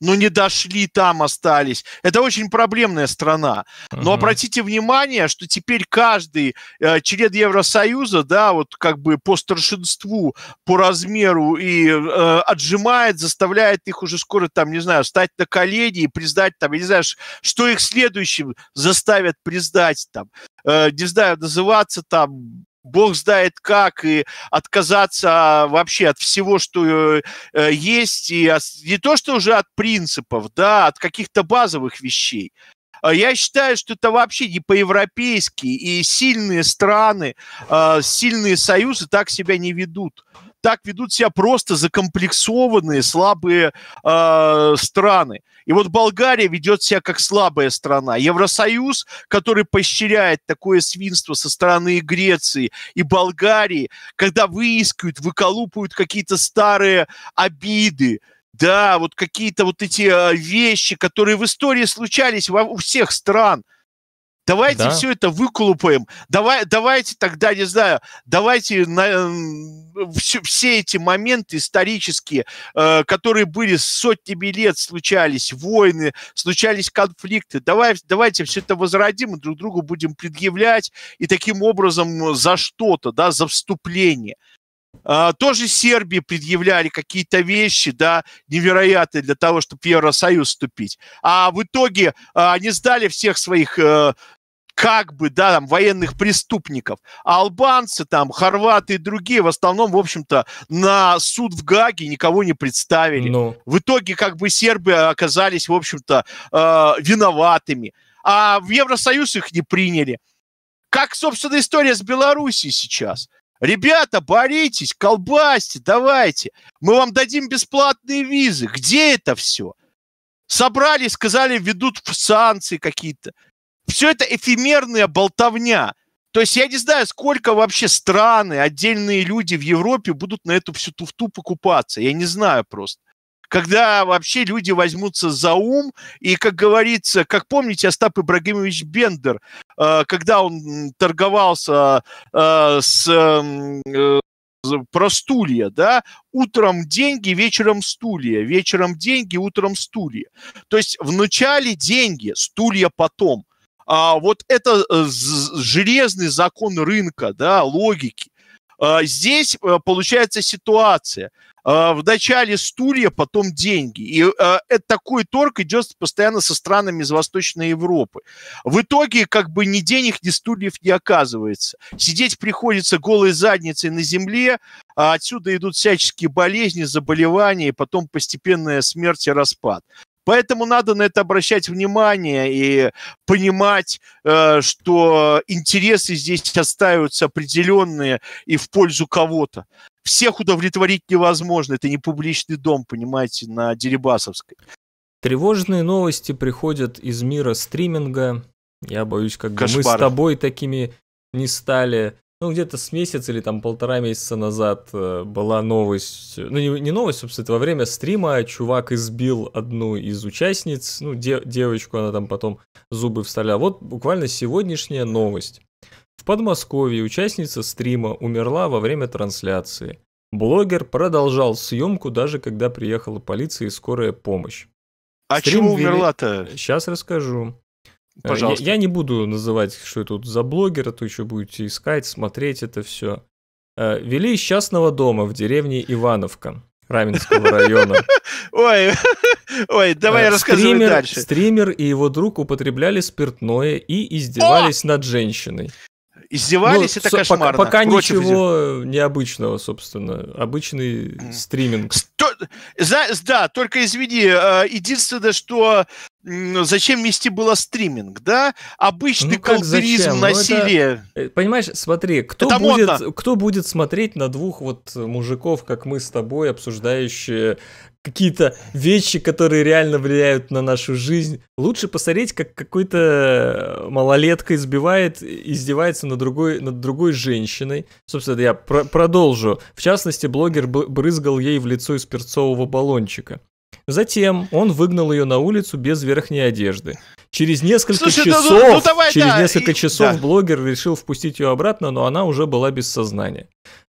но не дошли там, остались. Это очень проблемная страна. Но uh-huh. обратите внимание, что теперь каждый э, член Евросоюза, да, вот как бы по старшинству, по размеру и э, отжимает, заставляет их уже скоро там, не знаю, стать на колени и признать там, я не знаю, что их следующим заставят признать там, э, не знаю, называться там бог знает как, и отказаться а, вообще от всего, что э, э, есть, и не то, что уже от принципов, да, от каких-то базовых вещей. А я считаю, что это вообще не по-европейски, и сильные страны, а, сильные союзы так себя не ведут так ведут себя просто закомплексованные слабые э, страны. И вот Болгария ведет себя как слабая страна. Евросоюз, который поощряет такое свинство со стороны и Греции и Болгарии, когда выискивают, выколупывают какие-то старые обиды, да, вот какие-то вот эти а, вещи, которые в истории случались во, у всех стран – Давайте да. все это выколупаем. Давай, давайте тогда, не знаю, давайте на, все, все эти моменты исторические, э, которые были сотнями лет, случались войны, случались конфликты. Давай, давайте все это возродим и друг другу будем предъявлять. И таким образом э, за что-то, да, за вступление. Uh, тоже Сербии предъявляли какие-то вещи, да, невероятные для того, чтобы в Евросоюз вступить. А в итоге uh, они сдали всех своих uh, как бы, да, там, военных преступников. А албанцы, там, хорваты и другие в основном, в общем-то, на суд в Гаге никого не представили. Ну. В итоге, как бы, сербы оказались, в общем-то, э, виноватыми. А в Евросоюз их не приняли. Как, собственно, история с Белоруссией сейчас. Ребята, боритесь, колбасьте, давайте. Мы вам дадим бесплатные визы. Где это все? Собрали, сказали, ведут санкции какие-то все это эфемерная болтовня. То есть я не знаю, сколько вообще страны, отдельные люди в Европе будут на эту всю туфту покупаться. Я не знаю просто. Когда вообще люди возьмутся за ум, и, как говорится, как помните, Остап Ибрагимович Бендер, э, когда он торговался э, с эм, э, простулья, да, утром деньги, вечером стулья, вечером деньги, утром стулья. То есть вначале деньги, стулья потом – а, вот это э, железный закон рынка, да, логики. А, здесь э, получается ситуация. А, вначале стулья, потом деньги. И а, это такой торг идет постоянно со странами из Восточной Европы. В итоге как бы ни денег, ни стульев не оказывается. Сидеть приходится голой задницей на земле, а отсюда идут всяческие болезни, заболевания, и потом постепенная смерть и распад. Поэтому надо на это обращать внимание и понимать, э, что интересы здесь остаются определенные и в пользу кого-то всех удовлетворить невозможно. Это не публичный дом, понимаете, на Дерибасовской. Тревожные новости приходят из мира стриминга. Я боюсь, как бы мы с тобой такими не стали ну, где-то с месяца или там полтора месяца назад э, была новость, э, ну, не, не новость, собственно, во время стрима чувак избил одну из участниц, ну, де, девочку, она там потом зубы вставляла. Вот буквально сегодняшняя новость. В Подмосковье участница стрима умерла во время трансляции. Блогер продолжал съемку, даже когда приехала полиция и скорая помощь. А Стрим чего умерла-то? Сейчас расскажу. Э, Пожалуйста. Я, я не буду называть, что это за блогер, а то еще будете искать, смотреть это все. Э, вели из частного дома в деревне Ивановка Раменского района. *laughs* Ой, ой, давай я э, рассказывай дальше. Стример и его друг употребляли спиртное и издевались над женщиной. Издевались, ну, это кошмарно. Пока, пока ничего издев... необычного, собственно. Обычный стриминг. Сто... За... Да, только извини, единственное, что зачем вести было стриминг, да? Обычный ну, колдеризм, насилие. Ну, это, э, понимаешь, смотри, кто будет, кто будет смотреть на двух вот мужиков, как мы с тобой, обсуждающие какие-то вещи, которые реально влияют на нашу жизнь. Лучше посмотреть, как какой-то э, малолетка избивает, издевается над другой, над другой женщиной. Собственно, я про продолжу. В частности, блогер брызгал ей в лицо из перцового баллончика. Затем он выгнал ее на улицу без верхней одежды. Через несколько Слушай, ну, ну, часов, ну, ну, давай, через да, несколько и... часов да. блогер решил впустить ее обратно, но она уже была без сознания.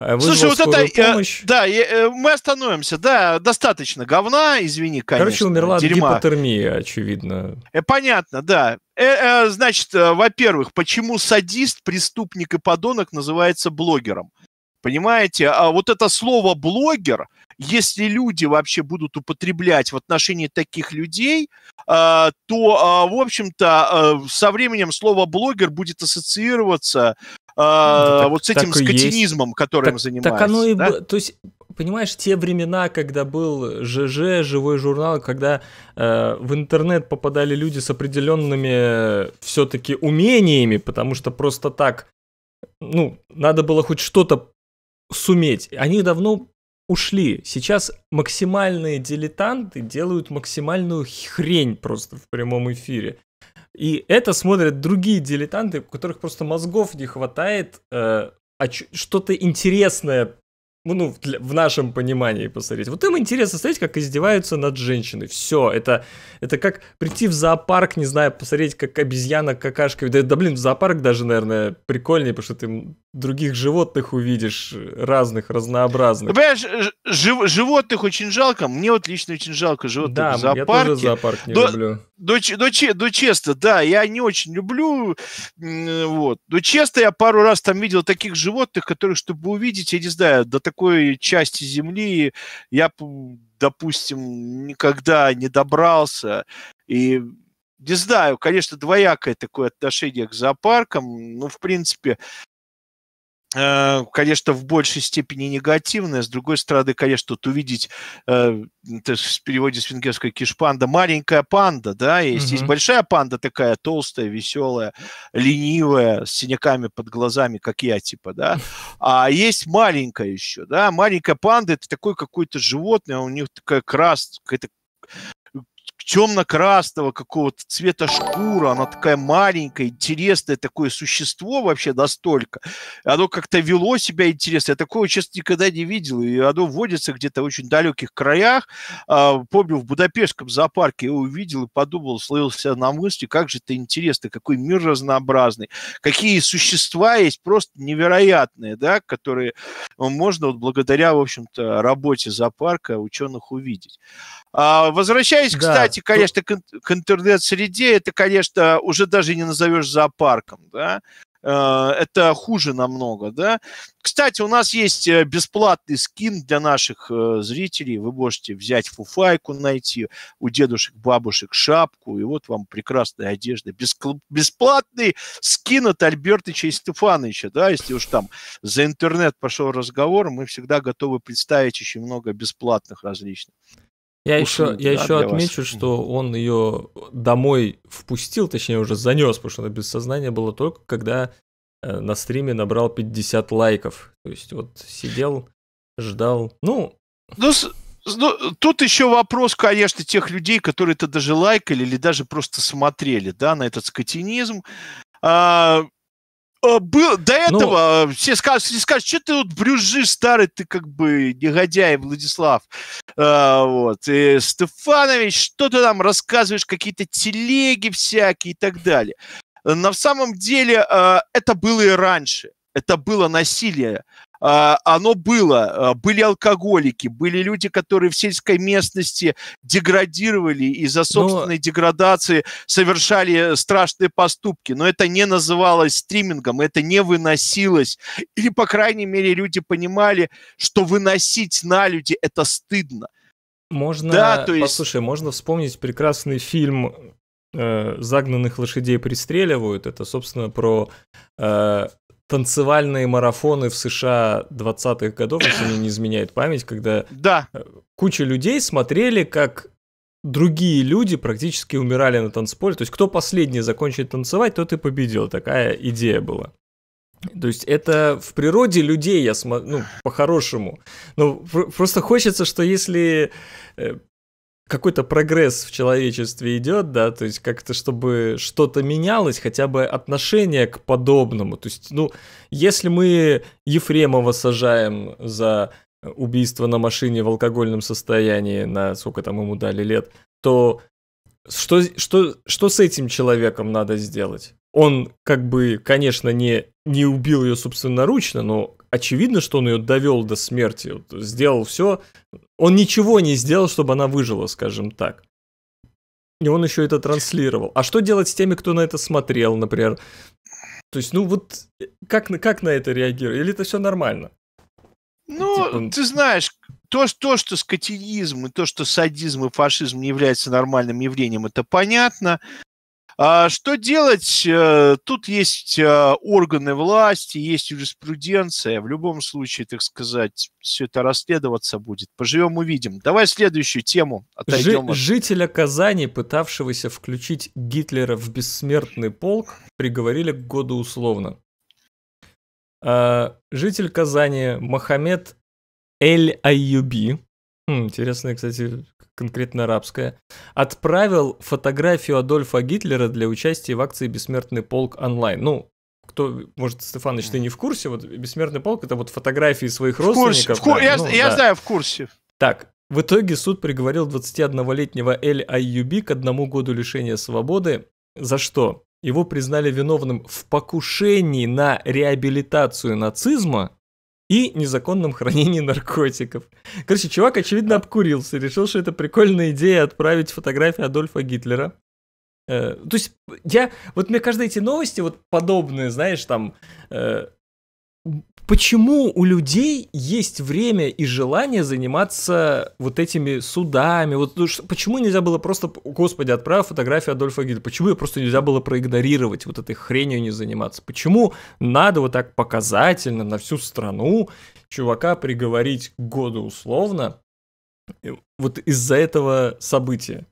Э, Слушай, вот это, Э, да, э, мы остановимся, да, достаточно говна, извини, конечно. Короче, умерла дерьма. от гипотермии, очевидно. Э, понятно, да. Э, э, значит, э, во-первых, почему садист, преступник и подонок называется блогером? Понимаете? А вот это слово блогер, если люди вообще будут употреблять в отношении таких людей, а, то, а, в общем-то, а, со временем слово блогер будет ассоциироваться так, вот с этим скотинизмом, есть. которым так, занимается. Так оно и... Да? То есть понимаешь, те времена, когда был ЖЖ, живой журнал, когда э, в интернет попадали люди с определенными все-таки умениями, потому что просто так, ну, надо было хоть что-то суметь. Они давно ушли. Сейчас максимальные дилетанты делают максимальную хрень просто в прямом эфире. И это смотрят другие дилетанты, у которых просто мозгов не хватает э, а что-то интересное ну, для, в нашем понимании посмотреть. Вот им интересно смотреть, как издеваются над женщиной. Все, это, это как прийти в зоопарк, не знаю, посмотреть, как обезьяна какашка. Да, да блин, в зоопарк даже, наверное, прикольнее, потому что ты других животных увидишь, разных, разнообразных. Ну, понимаешь, жив, животных очень жалко. Мне вот лично очень жалко животных да, в зоопарке. Да, я тоже зоопарк не Но... люблю честно, да, я не очень люблю, вот. честно, я пару раз там видел таких животных, которые, чтобы увидеть, я не знаю, до такой части земли я, допустим, никогда не добрался. И не знаю, конечно, двоякое такое отношение к зоопаркам. Ну, в принципе, Э, конечно, в большей степени негативное. С другой стороны, конечно, тут увидеть э, в переводе с венгерской кишпанда маленькая панда, да, есть, угу. есть большая панда такая толстая, веселая, ленивая, с синяками под глазами, как я, типа, да. А есть маленькая еще, да. Маленькая панда – это такой какое то животное, у них такая крас, какая-то темно-красного какого-то цвета шкура, она такая маленькая, интересное такое существо вообще настолько. Оно как-то вело себя интересно. Я такого, честно, никогда не видел. И оно водится где-то в очень далеких краях. А, помню, в Будапештском зоопарке я увидел и подумал, словился на мысли, как же это интересно, какой мир разнообразный, какие существа есть просто невероятные, да, которые можно вот благодаря, в общем-то, работе зоопарка ученых увидеть. А, возвращаясь, да, кстати, то... конечно, к, к интернет-среде, это, конечно, уже даже не назовешь зоопарком, да, э, это хуже намного, да. Кстати, у нас есть э, бесплатный скин для наших э, зрителей. Вы можете взять фуфайку, найти у дедушек, бабушек шапку, и вот вам прекрасная одежда. Бесплатный скин от Альбертыча и Стефановича, да, если уж там за интернет пошел разговор, мы всегда готовы представить очень много бесплатных различных. Я еще, я еще отмечу, вас. что он ее домой впустил, точнее уже занес, потому что она без сознания была только, когда э, на стриме набрал 50 лайков. То есть вот сидел, ждал. Ну, ну, ну тут еще вопрос, конечно, тех людей, которые это даже лайкали или даже просто смотрели, да, на этот скотинизм. А, а, был, до ну, этого ну, все скажут, все скажут, что ты вот брюжи старый ты как бы негодяй, Владислав. А, вот. И, Стефанович, что ты там рассказываешь, какие-то телеги всякие и так далее. На самом деле а, это было и раньше. Это было насилие а, оно было. А, были алкоголики, были люди, которые в сельской местности деградировали из-за собственной Но... деградации, совершали страшные поступки. Но это не называлось стримингом, это не выносилось. Или, по крайней мере, люди понимали, что выносить на люди это стыдно. Можно, да, то есть... послушай, можно вспомнить прекрасный фильм э, загнанных лошадей пристреливают. Это, собственно, про э, танцевальные марафоны в США 20-х годов, если мне не изменяет память, когда да. Э, куча людей смотрели, как другие люди практически умирали на танцполе. То есть, кто последний закончит танцевать, тот и победил. Такая идея была. То есть это в природе людей, я смотрю, ну, по-хорошему. но ну, просто хочется, что если э, какой-то прогресс в человечестве идет, да, то есть как-то, чтобы что-то менялось, хотя бы отношение к подобному. То есть, ну, если мы Ефремова сажаем за убийство на машине в алкогольном состоянии, на сколько там ему дали лет, то что, что, что с этим человеком надо сделать? Он, как бы, конечно, не, не убил ее собственноручно, но очевидно, что он ее довел до смерти, вот, сделал все. Он ничего не сделал, чтобы она выжила, скажем так. И он еще это транслировал. А что делать с теми, кто на это смотрел, например? То есть, ну вот, э, как, как на это реагировать? Или это все нормально? Ну, типа... ты знаешь, то, то, что скотинизм и то, что садизм и фашизм не являются нормальным явлением, это понятно. А что делать? Э, тут есть а, органы власти, есть юриспруденция. В любом случае, так сказать, все это расследоваться будет. Поживем, увидим. Давай следующую тему отойдем. от... Жителя Казани, пытавшегося включить Гитлера в бессмертный полк, приговорили к году условно. А, житель Казани Мохаммед Эль Айюби. Хм, интересное, кстати, конкретно арабская, отправил фотографию Адольфа Гитлера для участия в акции «Бессмертный полк онлайн». Ну, кто, может, Стефанович, ты не в курсе, вот «Бессмертный полк» — это вот фотографии своих в родственников. Курсе, в ку- да, я, ну, я да. знаю, в курсе. Так, в итоге суд приговорил 21-летнего Эль Айюби к одному году лишения свободы. За что? Его признали виновным в покушении на реабилитацию нацизма и незаконном хранении наркотиков. Короче, чувак, очевидно, обкурился, решил, что это прикольная идея отправить фотографии Адольфа Гитлера. Э, то есть я, вот мне каждые эти новости вот подобные, знаешь, там, э, почему у людей есть время и желание заниматься вот этими судами? Вот ну, почему нельзя было просто, господи, отправь фотографию Адольфа Гитлера? Почему ее просто нельзя было проигнорировать, вот этой хренью не заниматься? Почему надо вот так показательно на всю страну чувака приговорить к году условно вот из-за этого события?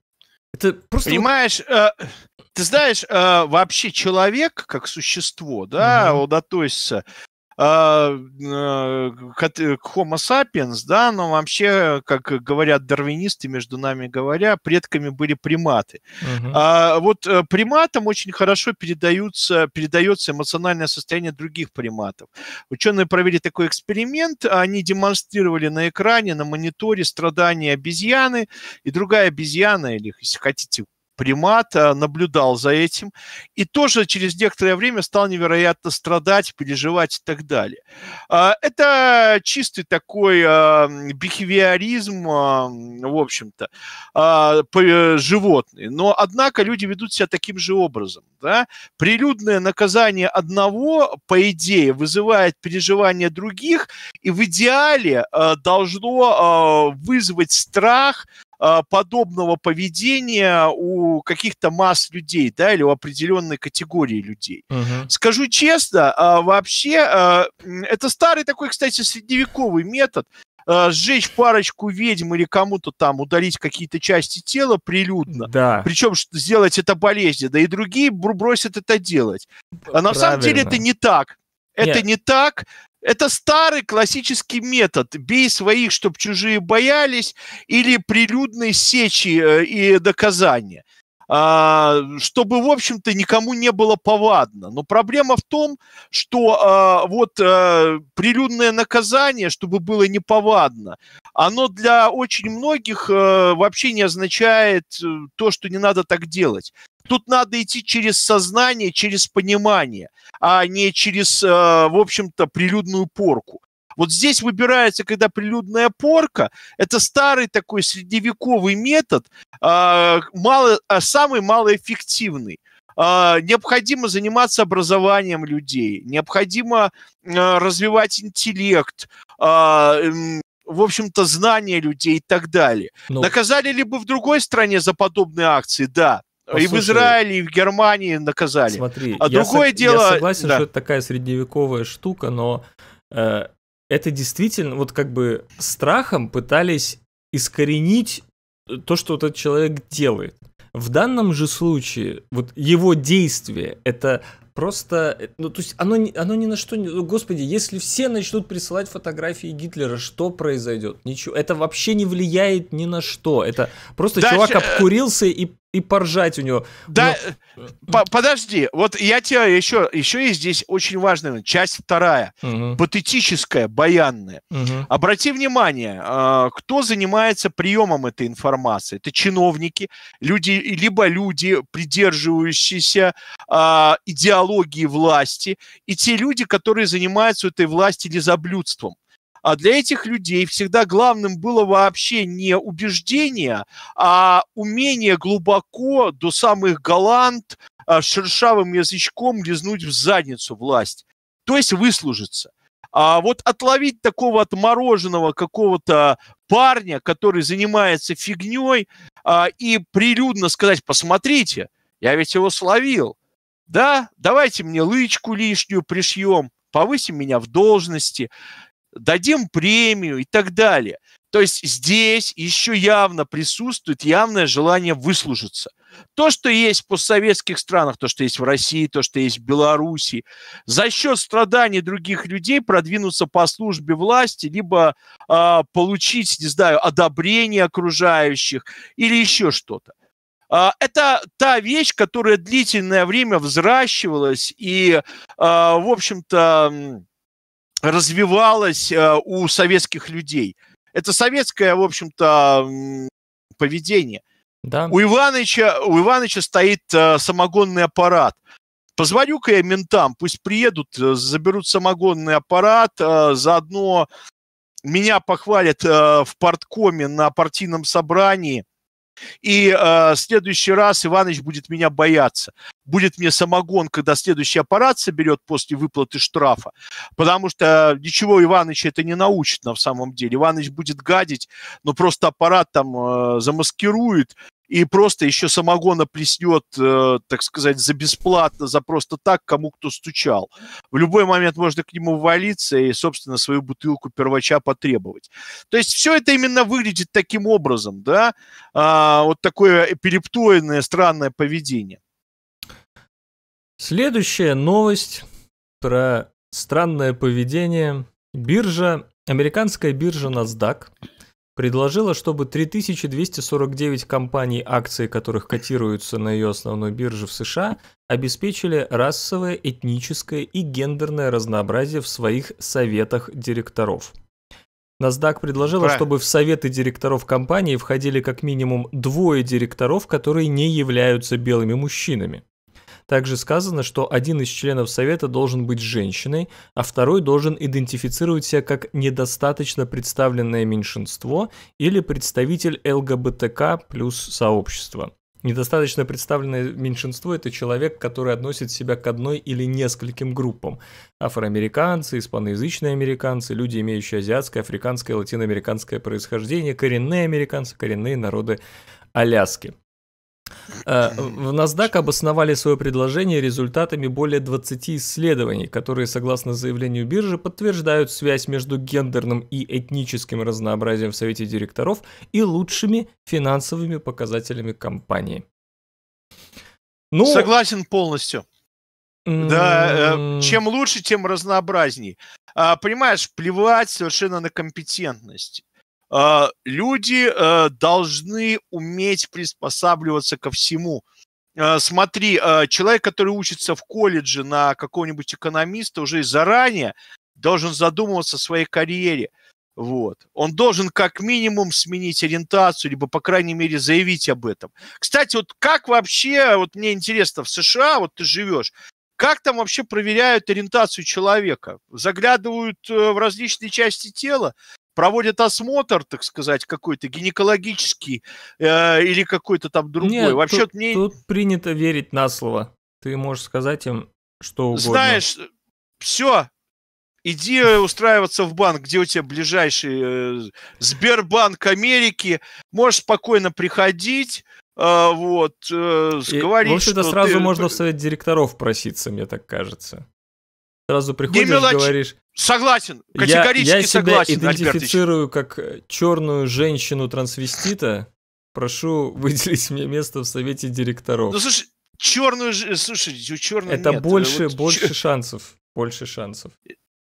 Это просто... Понимаешь, э, ты знаешь, э, вообще человек как существо, да, угу. он относится а, э, э, к Homo sapiens, да, но вообще, как говорят дарвинисты, между нами говоря, предками были приматы. Uh-huh. А, вот э, приматам очень хорошо передаются, передается эмоциональное состояние других приматов. Ученые провели такой эксперимент, они демонстрировали на экране, на мониторе страдания обезьяны и другая обезьяна, или, если хотите, примат, э, наблюдал за этим и тоже через некоторое время стал невероятно страдать, переживать и так далее. А, это чистый такой э, бихевиоризм, э, в общем-то, а, животный. Но, однако, люди ведут себя таким же образом. Да? Прилюдное наказание одного, по идее, вызывает переживание других и в идеале должно вызвать страх, а, подобного поведения у каких-то масс людей, да, или у определенной категории людей. Uh-huh. Скажу честно, а, вообще, а, это старый такой, кстати, средневековый метод, сжечь парочку ведьм или кому-то там удалить какие-то части тела прилюдно. Да. Причем сделать это болезненно, да и другие бросят это делать. А на Правильно. самом деле это не так. Это Нет. не так. Это старый классический метод. Бей своих, чтобы чужие боялись, или прилюдные сечи э, и доказания а, чтобы, в общем-то, никому не было повадно. Но проблема в том, что а, вот э, прилюдное наказание, чтобы было неповадно, оно для очень многих э, вообще не означает то, что не надо так делать. Тут надо идти через сознание, через понимание, а не через, э, в общем-то, прилюдную порку. Вот здесь выбирается, когда прилюдная порка, это старый такой средневековый метод, а, мало, а, самый малоэффективный. А, необходимо заниматься образованием людей, необходимо э, развивать интеллект, в общем-то, знания людей и так далее. Ну... Наказали ли бы в другой стране за подобные акции? Да. Послушай, и в Израиле, и в Германии наказали. Смотри, а я другое со- дело... Я согласен, да. что это такая средневековая штука, но э, это действительно, вот как бы страхом пытались искоренить то, что вот этот человек делает. В данном же случае, вот его действие, это просто, э, ну, то есть оно, оно ни на что не... Господи, если все начнут присылать фотографии Гитлера, что произойдет? Ничего. Это вообще не влияет ни на что. Это просто Дальше... чувак э, обкурился и и поржать у него. Да, Но... Э, по подожди, вот я тебя еще, еще есть здесь очень важная часть вторая, угу. патетическая, баянная. Угу. Обрати внимание, а, кто занимается приемом этой информации? Это чиновники, люди, либо люди, придерживающиеся а, идеологии власти, и те люди, которые занимаются этой власти лизоблюдством. А для этих людей всегда главным было вообще не убеждение, а умение глубоко до самых галант а, шершавым язычком лизнуть в задницу власть. То есть выслужиться. А вот отловить такого отмороженного какого-то парня, который занимается фигней, а, и прилюдно сказать, посмотрите, я ведь его словил. Да, давайте мне лычку лишнюю пришьем, повысим меня в должности дадим премию и так далее. То есть здесь еще явно присутствует явное желание выслужиться. То, что есть в постсоветских странах, то, что есть в России, то, что есть в Беларуси, за счет страданий других людей продвинуться по службе власти, либо э, получить, не знаю, одобрение окружающих или еще что-то. Э, это та вещь, которая длительное время взращивалась и, э, в общем-то, развивалось э, у советских людей. Это советское, в общем-то, поведение. Да. У Иваныча, у Иваныча стоит э, самогонный аппарат. Позвоню-ка я ментам, пусть приедут, э, заберут самогонный аппарат, заодно меня похвалят в порткоме на партийном собрании – и э, следующий раз Иваныч будет меня бояться. Будет мне самогон, когда следующий аппарат соберет после выплаты штрафа. Потому что ничего Иваныча это не научит на самом деле. Иваныч будет гадить, но просто аппарат там э, замаскирует, и просто еще самогона плеснет, э, так сказать, за бесплатно, за просто так, кому кто стучал. В любой момент можно к нему валиться и, собственно, свою бутылку первача потребовать. То есть все это именно выглядит таким образом, да, а, вот такое эпилептоидное странное поведение. Следующая новость про странное поведение. Биржа, американская биржа NASDAQ предложила, чтобы 3249 компаний, акции которых котируются на ее основной бирже в США, обеспечили расовое, этническое и гендерное разнообразие в своих советах директоров. NASDAQ предложила, Правильно. чтобы в советы директоров компании входили как минимум двое директоров, которые не являются белыми мужчинами. Также сказано, что один из членов совета должен быть женщиной, а второй должен идентифицировать себя как недостаточно представленное меньшинство или представитель ЛГБТК плюс сообщества. Недостаточно представленное меньшинство – это человек, который относит себя к одной или нескольким группам. Афроамериканцы, испаноязычные американцы, люди, имеющие азиатское, африканское, латиноамериканское происхождение, коренные американцы, коренные народы Аляски. Э, в NASDAQ обосновали свое предложение результатами более 20 исследований, которые, согласно заявлению биржи, подтверждают связь между гендерным и этническим разнообразием в Совете директоров и лучшими финансовыми показателями компании. Ну, Согласен полностью. Да, э, м-м. чем лучше, тем разнообразней. А, понимаешь, плевать совершенно на компетентность. А, люди а, должны уметь приспосабливаться ко всему. А, смотри, человек, который учится в колледже на какого-нибудь экономиста, уже заранее должен задумываться о своей карьере. Вот. Он должен как минимум сменить ориентацию, либо, по крайней мере, заявить об этом. Кстати, вот как вообще, вот мне интересно, в США, вот ты живешь, как там вообще проверяют ориентацию человека? Заглядывают э, в различные части тела? проводят осмотр, так сказать, какой-то гинекологический э, или какой-то там другой. Нет, Вообще тут, мне... тут принято верить на слово. Ты можешь сказать им что угодно. Знаешь, все. Иди э, устраиваться в банк, где у тебя ближайший э, Сбербанк Америки. Можешь спокойно приходить, э, вот, э, говорить, В общем-то, сразу ты... можно в совет директоров проситься, мне так кажется. Сразу приходишь, мелочи... говоришь, Согласен, категорически я, я себя согласен. идентифицирую как э, черную женщину трансвестита. Прошу *laughs* выделить мне место в совете директоров. Ну слушай, черную, э, слушай, у черной Это нет, э, больше, вот... больше чер... шансов, больше шансов.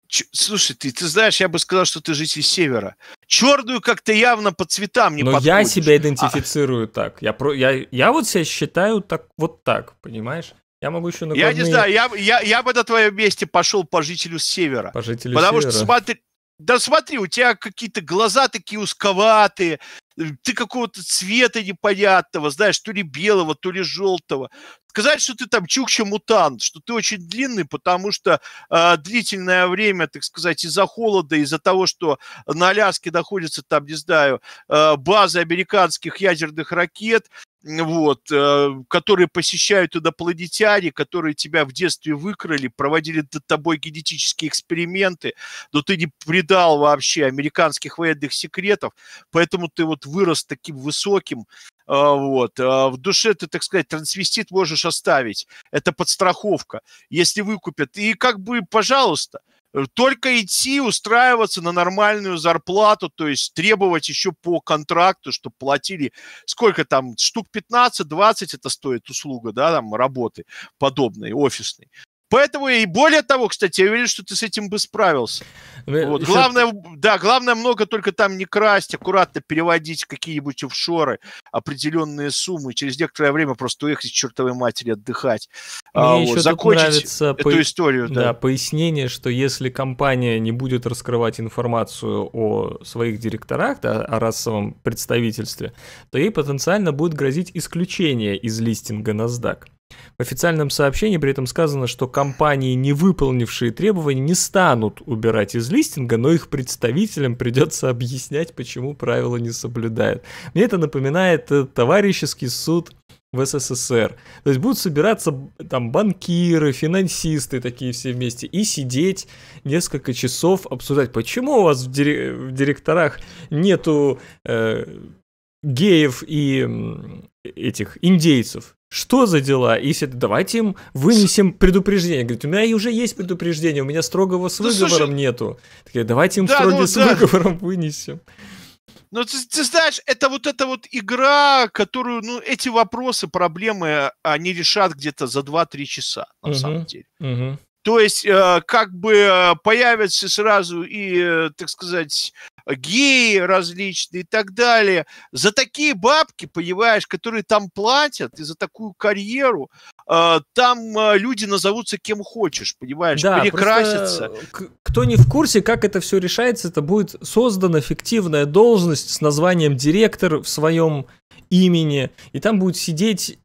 Ч... Слушай, ты, ты знаешь, я бы сказал, что ты житель севера. Черную как-то явно по цветам не Но подходишь. я себя а идентифицирую а... так. Я, про... я, я вот себя считаю так, вот так, понимаешь? Я могу еще накормить. Я не знаю, я, я, я бы на твоем месте пошел по жителю с севера. По жителю Потому севера. что смотри, да смотри, у тебя какие-то глаза такие узковатые, э, ты какого-то цвета непонятного, знаешь, то ли белого, то ли желтого. Сказать, что ты там чукча-мутант, что ты очень длинный, потому что э, длительное время, так сказать, из-за холода, из-за того, что на Аляске находится там, не знаю, э, базы американских ядерных ракет, вот, э, которые посещают инопланетяне, которые тебя в детстве выкрали, проводили над тобой генетические эксперименты, но ты не предал вообще американских военных секретов, поэтому ты вот вырос таким высоким, э, вот. Э, в душе ты, так сказать, трансвестит можешь оставить. Это подстраховка. Если выкупят. И как бы, пожалуйста. Э, только идти устраиваться на нормальную зарплату, то есть требовать еще по контракту, чтобы платили сколько там, штук 15-20 это стоит услуга, да, там работы подобной, офисной. Поэтому и более того, кстати, я уверен, что ты с этим бы справился. вот. Еще... Главное, да, главное много только там не красть, аккуратно переводить какие-нибудь офшоры, определенные суммы, через некоторое время просто уехать к чертовой матери отдыхать. А, Мне а, еще вот, закончить нравится эту по... историю. Да. да, пояснение, что если компания не будет раскрывать информацию о своих директорах, да, о расовом представительстве, то ей потенциально будет грозить исключение из листинга NASDAQ. В официальном сообщении при этом сказано, что компании, не выполнившие требования, не станут убирать из листинга, но их представителям придется объяснять, почему правила не соблюдают. Мне это напоминает э, товарищеский суд в СССР. То есть будут собираться там банкиры, финансисты такие все вместе и сидеть несколько часов обсуждать, почему у вас в, дире- в директорах нету э, геев и этих индейцев что за дела? И сидят, давайте им вынесем предупреждение. Говорит, у меня уже есть предупреждение, у меня строгого с да, выговором слушай, нету. я давайте им да, строгий ну, с да. выговором вынесем. Ну, ты, ты знаешь, это вот эта вот игра, которую, ну, эти вопросы, проблемы, они решат где-то за 2-3 часа, на угу, самом деле. Угу. То есть, э, как бы э, появятся сразу и, э, так сказать, геи различные и так далее. За такие бабки, понимаешь, которые там платят, и за такую карьеру, а, там а, люди назовутся кем хочешь, понимаешь, да, перекрасятся. Кто не в курсе, как это все решается, это будет создана фиктивная должность с названием директор в своем имени, и там будет сидеть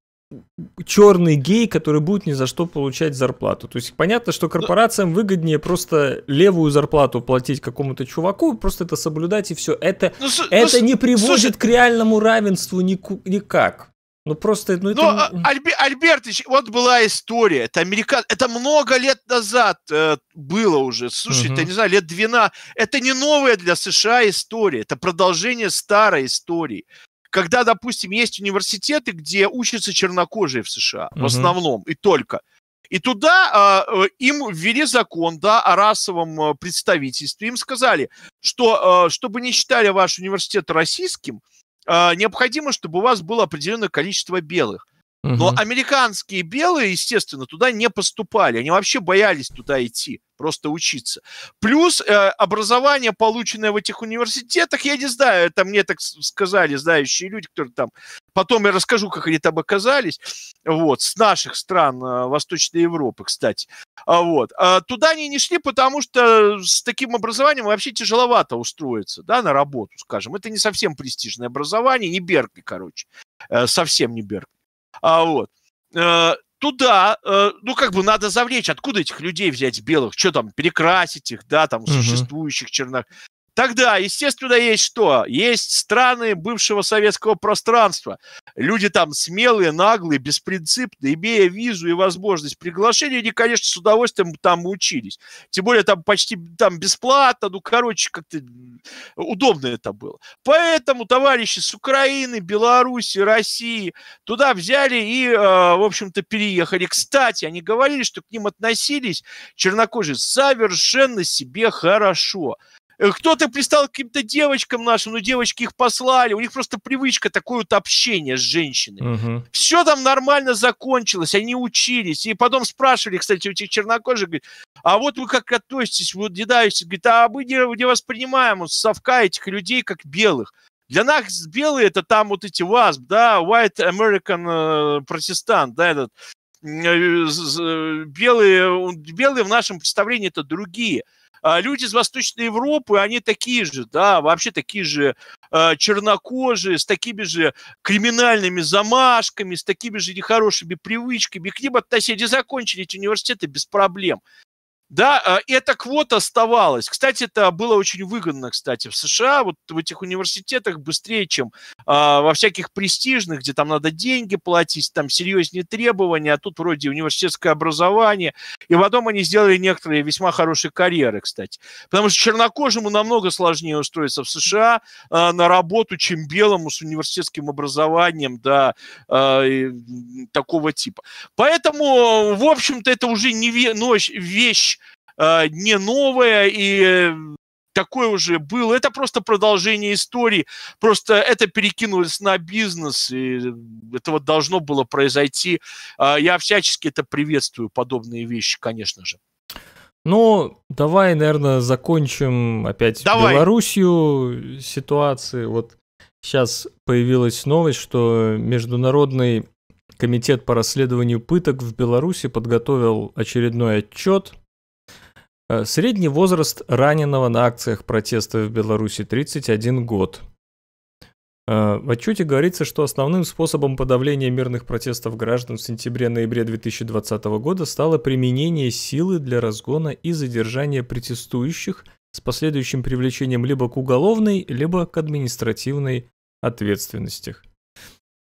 черный гей, который будет ни за что получать зарплату. То есть понятно, что корпорациям выгоднее просто левую зарплату платить какому-то чуваку, просто это соблюдать и все. Это, ну, это ну, не приводит слушай, к реальному равенству нику, никак. Ну просто, ну это... Ну, Альби, Альбертович, вот была история. Это американ... Это много лет назад э, было уже. Слушай, угу. это, не знаю, лет 12. Это не новая для США история. Это продолжение старой истории когда, допустим, есть университеты, где учатся чернокожие в США угу. в основном и только. И туда а, э, им ввели закон да, о расовом э, представительстве. Им сказали, что э, чтобы не считали ваш университет российским, э, необходимо, чтобы у вас было определенное количество белых. Но американские белые, естественно, туда не поступали. Они вообще боялись туда идти, просто учиться. Плюс э, образование, полученное в этих университетах, я не знаю, это мне так сказали знающие люди, которые там... Потом я расскажу, как они там оказались. Вот, с наших стран э, Восточной Европы, кстати. А, вот. А, туда они не шли, потому что с таким образованием вообще тяжеловато устроиться, да, на работу, скажем. Это не совсем престижное образование, не Беркли, короче. Э, совсем не Беркли. А вот. Э, туда, э, ну, как бы надо завлечь, откуда этих людей взять белых, что там, перекрасить их, да, там, существующих черных, Тогда, естественно, есть что? Есть страны бывшего советского пространства. Люди там смелые, наглые, беспринципные, имея визу и возможность приглашения, они, конечно, с удовольствием там учились. Тем более там почти там бесплатно, ну, короче, как-то удобно это было. Поэтому товарищи с Украины, Беларуси, России туда взяли и, э, в общем-то, переехали. Кстати, они говорили, что к ним относились чернокожие совершенно себе хорошо. Э, кто-то пристал к каким-то девочкам нашим, но ну, девочки их послали. У них просто привычка такое вот общение с женщиной. Угу. Все там нормально закончилось, они учились. И потом спрашивали, кстати, у этих чернокожих, говорит, а вот вы как относитесь, вы не Говорит, а мы не, не воспринимаем вот, совка этих людей как белых. Для нас белые это там вот эти вас, да, White American э, протестант, да, этот э, белые, белые в нашем представлении это другие. А люди из Восточной Европы, они такие же, да, вообще такие же а, чернокожие, с такими же криминальными замашками, с такими же нехорошими привычками. К ним относились, закончили эти университеты без проблем да, э, эта квота оставалась. Кстати, это было очень выгодно, кстати, в США, вот в этих университетах быстрее, чем а, во всяких престижных, где там надо деньги платить, там серьезнее требования, а тут вроде университетское образование. И потом они сделали некоторые весьма хорошие карьеры, кстати. Потому что чернокожему намного сложнее устроиться в США а, на работу, чем белому с университетским образованием, да, а, и, такого типа. Поэтому, в общем-то, это уже не ве- ночь, вещь а, не новое и э, такое уже было. Это просто продолжение истории. Просто это перекинулось на бизнес, и это вот должно было произойти. А, я всячески это приветствую, подобные вещи, конечно же. Ну, давай, наверное, закончим опять давай. Белоруссию ситуации. Вот сейчас появилась новость, что Международный комитет по расследованию пыток в Беларуси подготовил очередной отчет – Э, средний возраст раненого на акциях протеста в Беларуси 31 год. Э, в отчете говорится, что основным способом подавления мирных протестов граждан в сентябре-ноябре 2020 года стало применение силы для разгона и задержания протестующих с последующим привлечением либо к уголовной, либо к административной ответственности.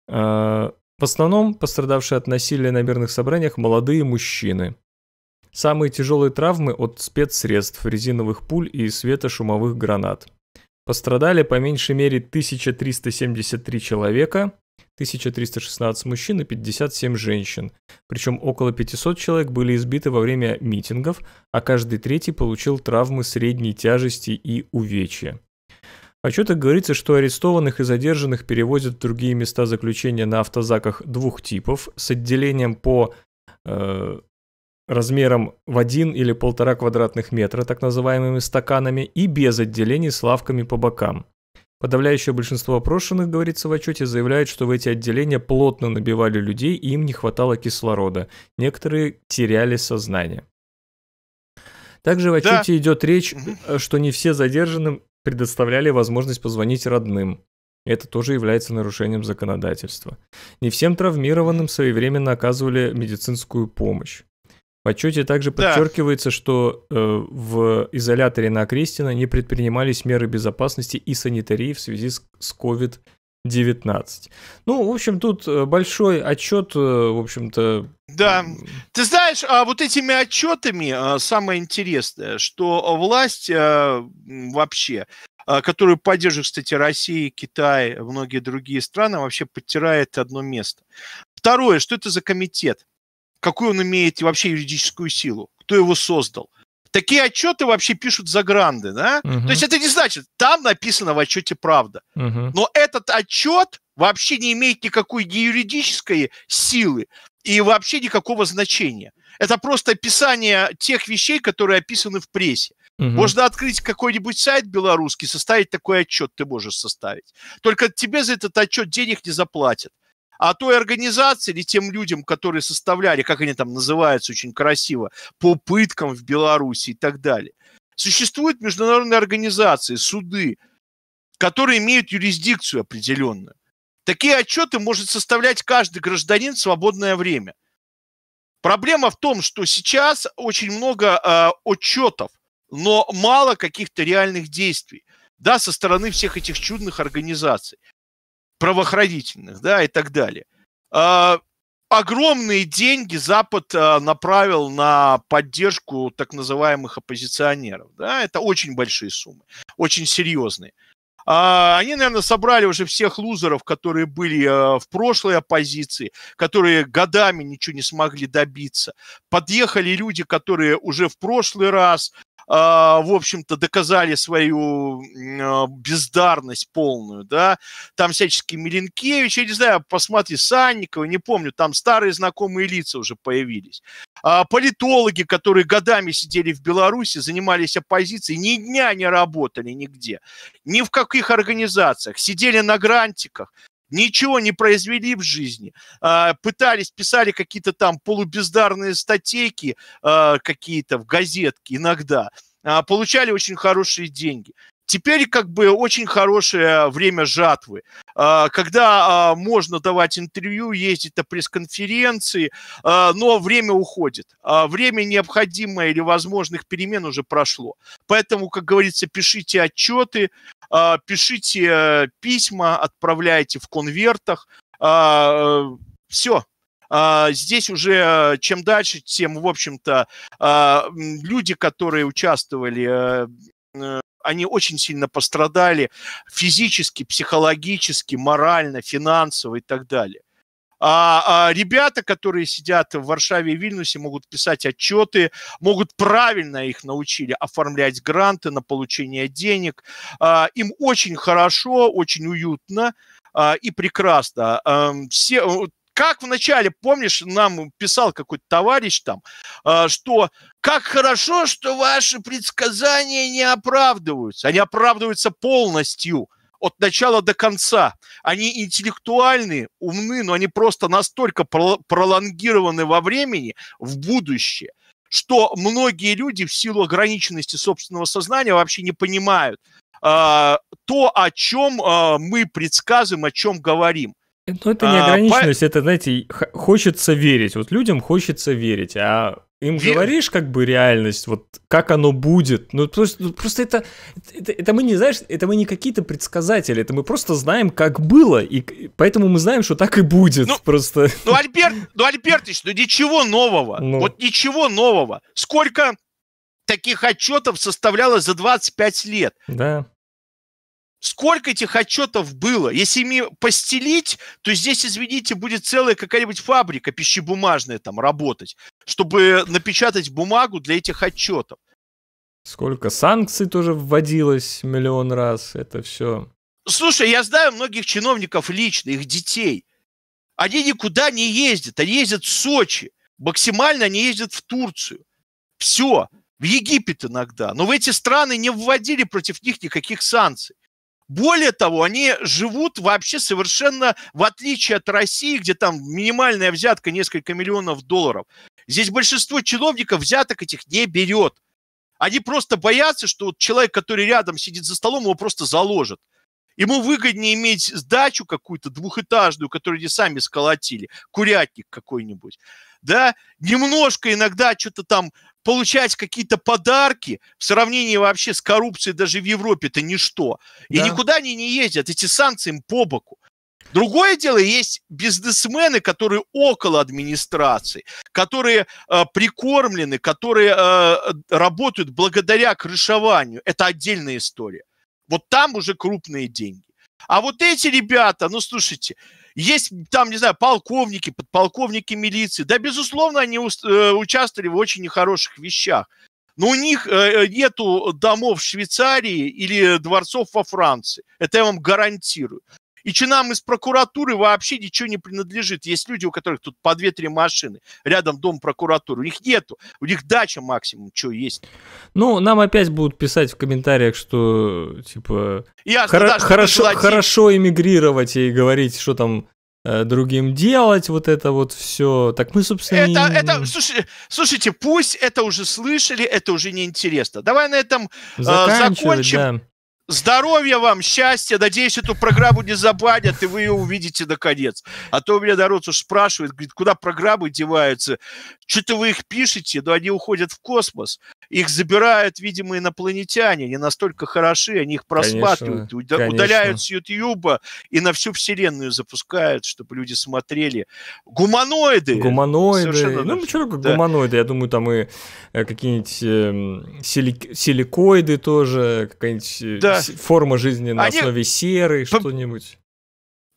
Э, в основном пострадавшие от насилия на мирных собраниях молодые мужчины – Самые тяжелые травмы от спецсредств, резиновых пуль и светошумовых гранат. Пострадали по меньшей мере 1373 человека, 1316 мужчин и 57 женщин. Причем около 500 человек были избиты во время митингов, а каждый третий получил травмы средней тяжести и увечья. В а отчетах говорится, что арестованных и задержанных перевозят в другие места заключения на автозаках двух типов с отделением по э, размером в один или полтора квадратных метра, так называемыми стаканами, и без отделений с лавками по бокам. Подавляющее большинство опрошенных, говорится в отчете, заявляют, что в эти отделения плотно набивали людей и им не хватало кислорода. Некоторые теряли сознание. Также в отчете да. идет речь, э, что не все задержанным предоставляли возможность позвонить родным. Это тоже является нарушением законодательства. Не всем травмированным своевременно оказывали медицинскую помощь. В отчете также подчеркивается, да. что э, в изоляторе на Крестина не предпринимались меры безопасности и санитарии в связи с, с COVID-19. Ну, в общем, тут э, большой отчет, э, в общем-то... Да. Ты знаешь, а вот этими отчетами э, самое интересное, что власть вообще которую поддерживают, кстати, Россия, Китай, многие другие страны, вообще подтирает одно место. Второе, что это за комитет? какую он имеет вообще юридическую силу, кто его создал. Такие отчеты вообще пишут за гранды, да? Угу. То есть это не значит, там написано в отчете правда. Угу. Но этот отчет вообще не имеет никакой ни юридической силы и вообще никакого значения. Это просто описание тех вещей, которые описаны в прессе. Угу. Можно открыть какой-нибудь сайт белорусский, составить такой отчет, ты можешь составить. Только тебе за этот отчет денег не заплатят а той организации или тем людям, которые составляли, как они там называются очень красиво, по пыткам в Беларуси и так далее. Существуют международные организации, суды, которые имеют юрисдикцию определенную. Такие отчеты может составлять каждый гражданин в свободное время. Проблема в том, что сейчас очень много э, отчетов, но мало каких-то реальных действий да, со стороны всех этих чудных организаций правоохранительных, да, и так далее. А, огромные деньги Запад а, направил на поддержку так называемых оппозиционеров, да, это очень большие суммы, очень серьезные. А, они, наверное, собрали уже всех лузеров, которые были в прошлой оппозиции, которые годами ничего не смогли добиться. Подъехали люди, которые уже в прошлый раз а, в общем-то, доказали свою а, бездарность полную, да, там всячески Миленкевич, я не знаю, посмотри, Санникова, не помню, там старые знакомые лица уже появились. А, политологи, которые годами сидели в Беларуси, занимались оппозицией, ни дня не работали нигде, ни в каких организациях, сидели на грантиках, ничего не произвели в жизни. А, пытались, писали какие-то там полубездарные статейки а, какие-то в газетке иногда а, получали очень хорошие деньги. Теперь как бы очень хорошее время жатвы, а, когда а, можно давать интервью, ездить на пресс-конференции, а, но время уходит. Время необходимое или возможных перемен уже прошло. Поэтому, как говорится, пишите отчеты, пишите письма, отправляйте в конвертах. Все, здесь уже чем дальше, тем, в общем-то, люди, которые участвовали э, э, они очень сильно пострадали физически, психологически, морально, финансово и так далее. А, а ребята, которые сидят в Варшаве и Вильнюсе, могут писать отчеты, могут правильно их научили оформлять гранты на получение денег. А, им очень хорошо, очень уютно а, и прекрасно. А, все, как вначале, помнишь, нам писал какой-то товарищ там, а, что как хорошо, что ваши предсказания не оправдываются. Они оправдываются полностью от начала до конца. Они интеллектуальные, умны, но они просто настолько пролонгированы во времени, в будущее, что многие люди в силу ограниченности собственного сознания вообще не понимают э, то, о чем э, а, мы предсказываем, о чем говорим. Ну, это не а, ограниченность, а, это, знаете, хочется верить. Вот людям хочется верить, а им Вер... говоришь как бы реальность, вот как оно будет. Ну, то просто, ну, просто это, это, это мы не, знаешь, это мы не какие-то предсказатели, это мы просто знаем, как было, и поэтому мы знаем, что так и будет. Ну, просто. ну, Альберт, ну, Альбертович, ну ничего нового. Ну. Вот ничего нового. Сколько таких отчетов составлялось за 25 лет? Да. Сколько этих отчетов было? Если ими постелить, то здесь, извините, будет целая какая-нибудь фабрика пищебумажная там работать, чтобы напечатать бумагу для этих отчетов. Сколько санкций тоже вводилось миллион раз, это все. Слушай, я знаю многих чиновников лично, их детей. Они никуда не ездят, они ездят в Сочи. Максимально они ездят в Турцию. Все, в Египет иногда. Но в эти страны не вводили против них никаких санкций. Более того, они живут вообще совершенно в отличие от России, где там минимальная взятка несколько миллионов долларов. Здесь большинство чиновников взяток этих не берет. Они просто боятся, что вот человек, который рядом сидит за столом, его просто заложит. Ему выгоднее иметь сдачу какую-то двухэтажную, которую они сами сколотили, курятник какой-нибудь, да, немножко иногда что-то там получать какие-то подарки в сравнении вообще с коррупцией даже в Европе это ничто. И да. никуда они не ездят, эти санкции им по боку. Другое дело, есть бизнесмены, которые около администрации, которые э, прикормлены, которые э, работают благодаря крышеванию. Это отдельная история. Вот там уже крупные деньги. А вот эти ребята, ну слушайте, есть там, не знаю, полковники, подполковники милиции. Да, безусловно, они э, участвовали в очень нехороших вещах. Но у них э, э, нету домов в Швейцарии или дворцов во Франции. Это я вам гарантирую. И чинам из прокуратуры вообще ничего не принадлежит. Есть люди, у которых тут по 2-3 машины рядом дом прокуратуры. У них нету. У них дача максимум, что есть. Ну, нам опять будут писать в комментариях, что типа Ясно, хор- да, что хорошо, хорошо эмигрировать и говорить, что там э, другим делать вот это вот все. Так мы, собственно... Это, это, слушайте, слушайте, пусть это уже слышали, это уже не интересно. Давай на этом э, закончим. Да. Здоровья вам, счастья. Надеюсь, эту программу не забанят, и вы ее увидите наконец. А то у меня народ уж спрашивает, говорит, куда программы деваются? Что-то вы их пишете, но они уходят в космос их забирают, видимо, инопланетяне. Они настолько хороши, они их просматривают, конечно, уда- удаляют с Ютьюба и на всю вселенную запускают, чтобы люди смотрели. Гуманоиды! Гуманоиды. Совершенно ну, почему да. гуманоиды? Я думаю, там и э, какие-нибудь э, силик- силикоиды тоже, какая-нибудь э, да. форма жизни на они... основе серы, П... что-нибудь.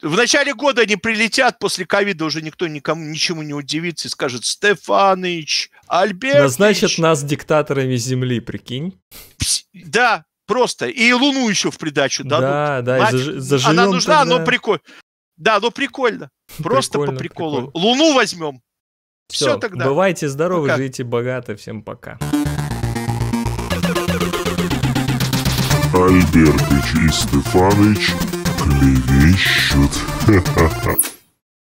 В начале года они прилетят, после ковида уже никто никому ничему не удивится и скажет «Стефаныч, Альбертович... Назначат нас диктаторами Земли, прикинь. Пс, да, просто. И Луну еще в придачу дадут. Да, да, Мать, заж... Она нужна, тогда... но прикольно. Да, но прикольно. *laughs* Просто прикольно, по приколу. Прикольно. Луну возьмем. Все, Все тогда. Бывайте здоровы, пока. живите богато. Всем пока. Альбертыч и Стефаныч клевещут. Ха-ха-ха. *laughs*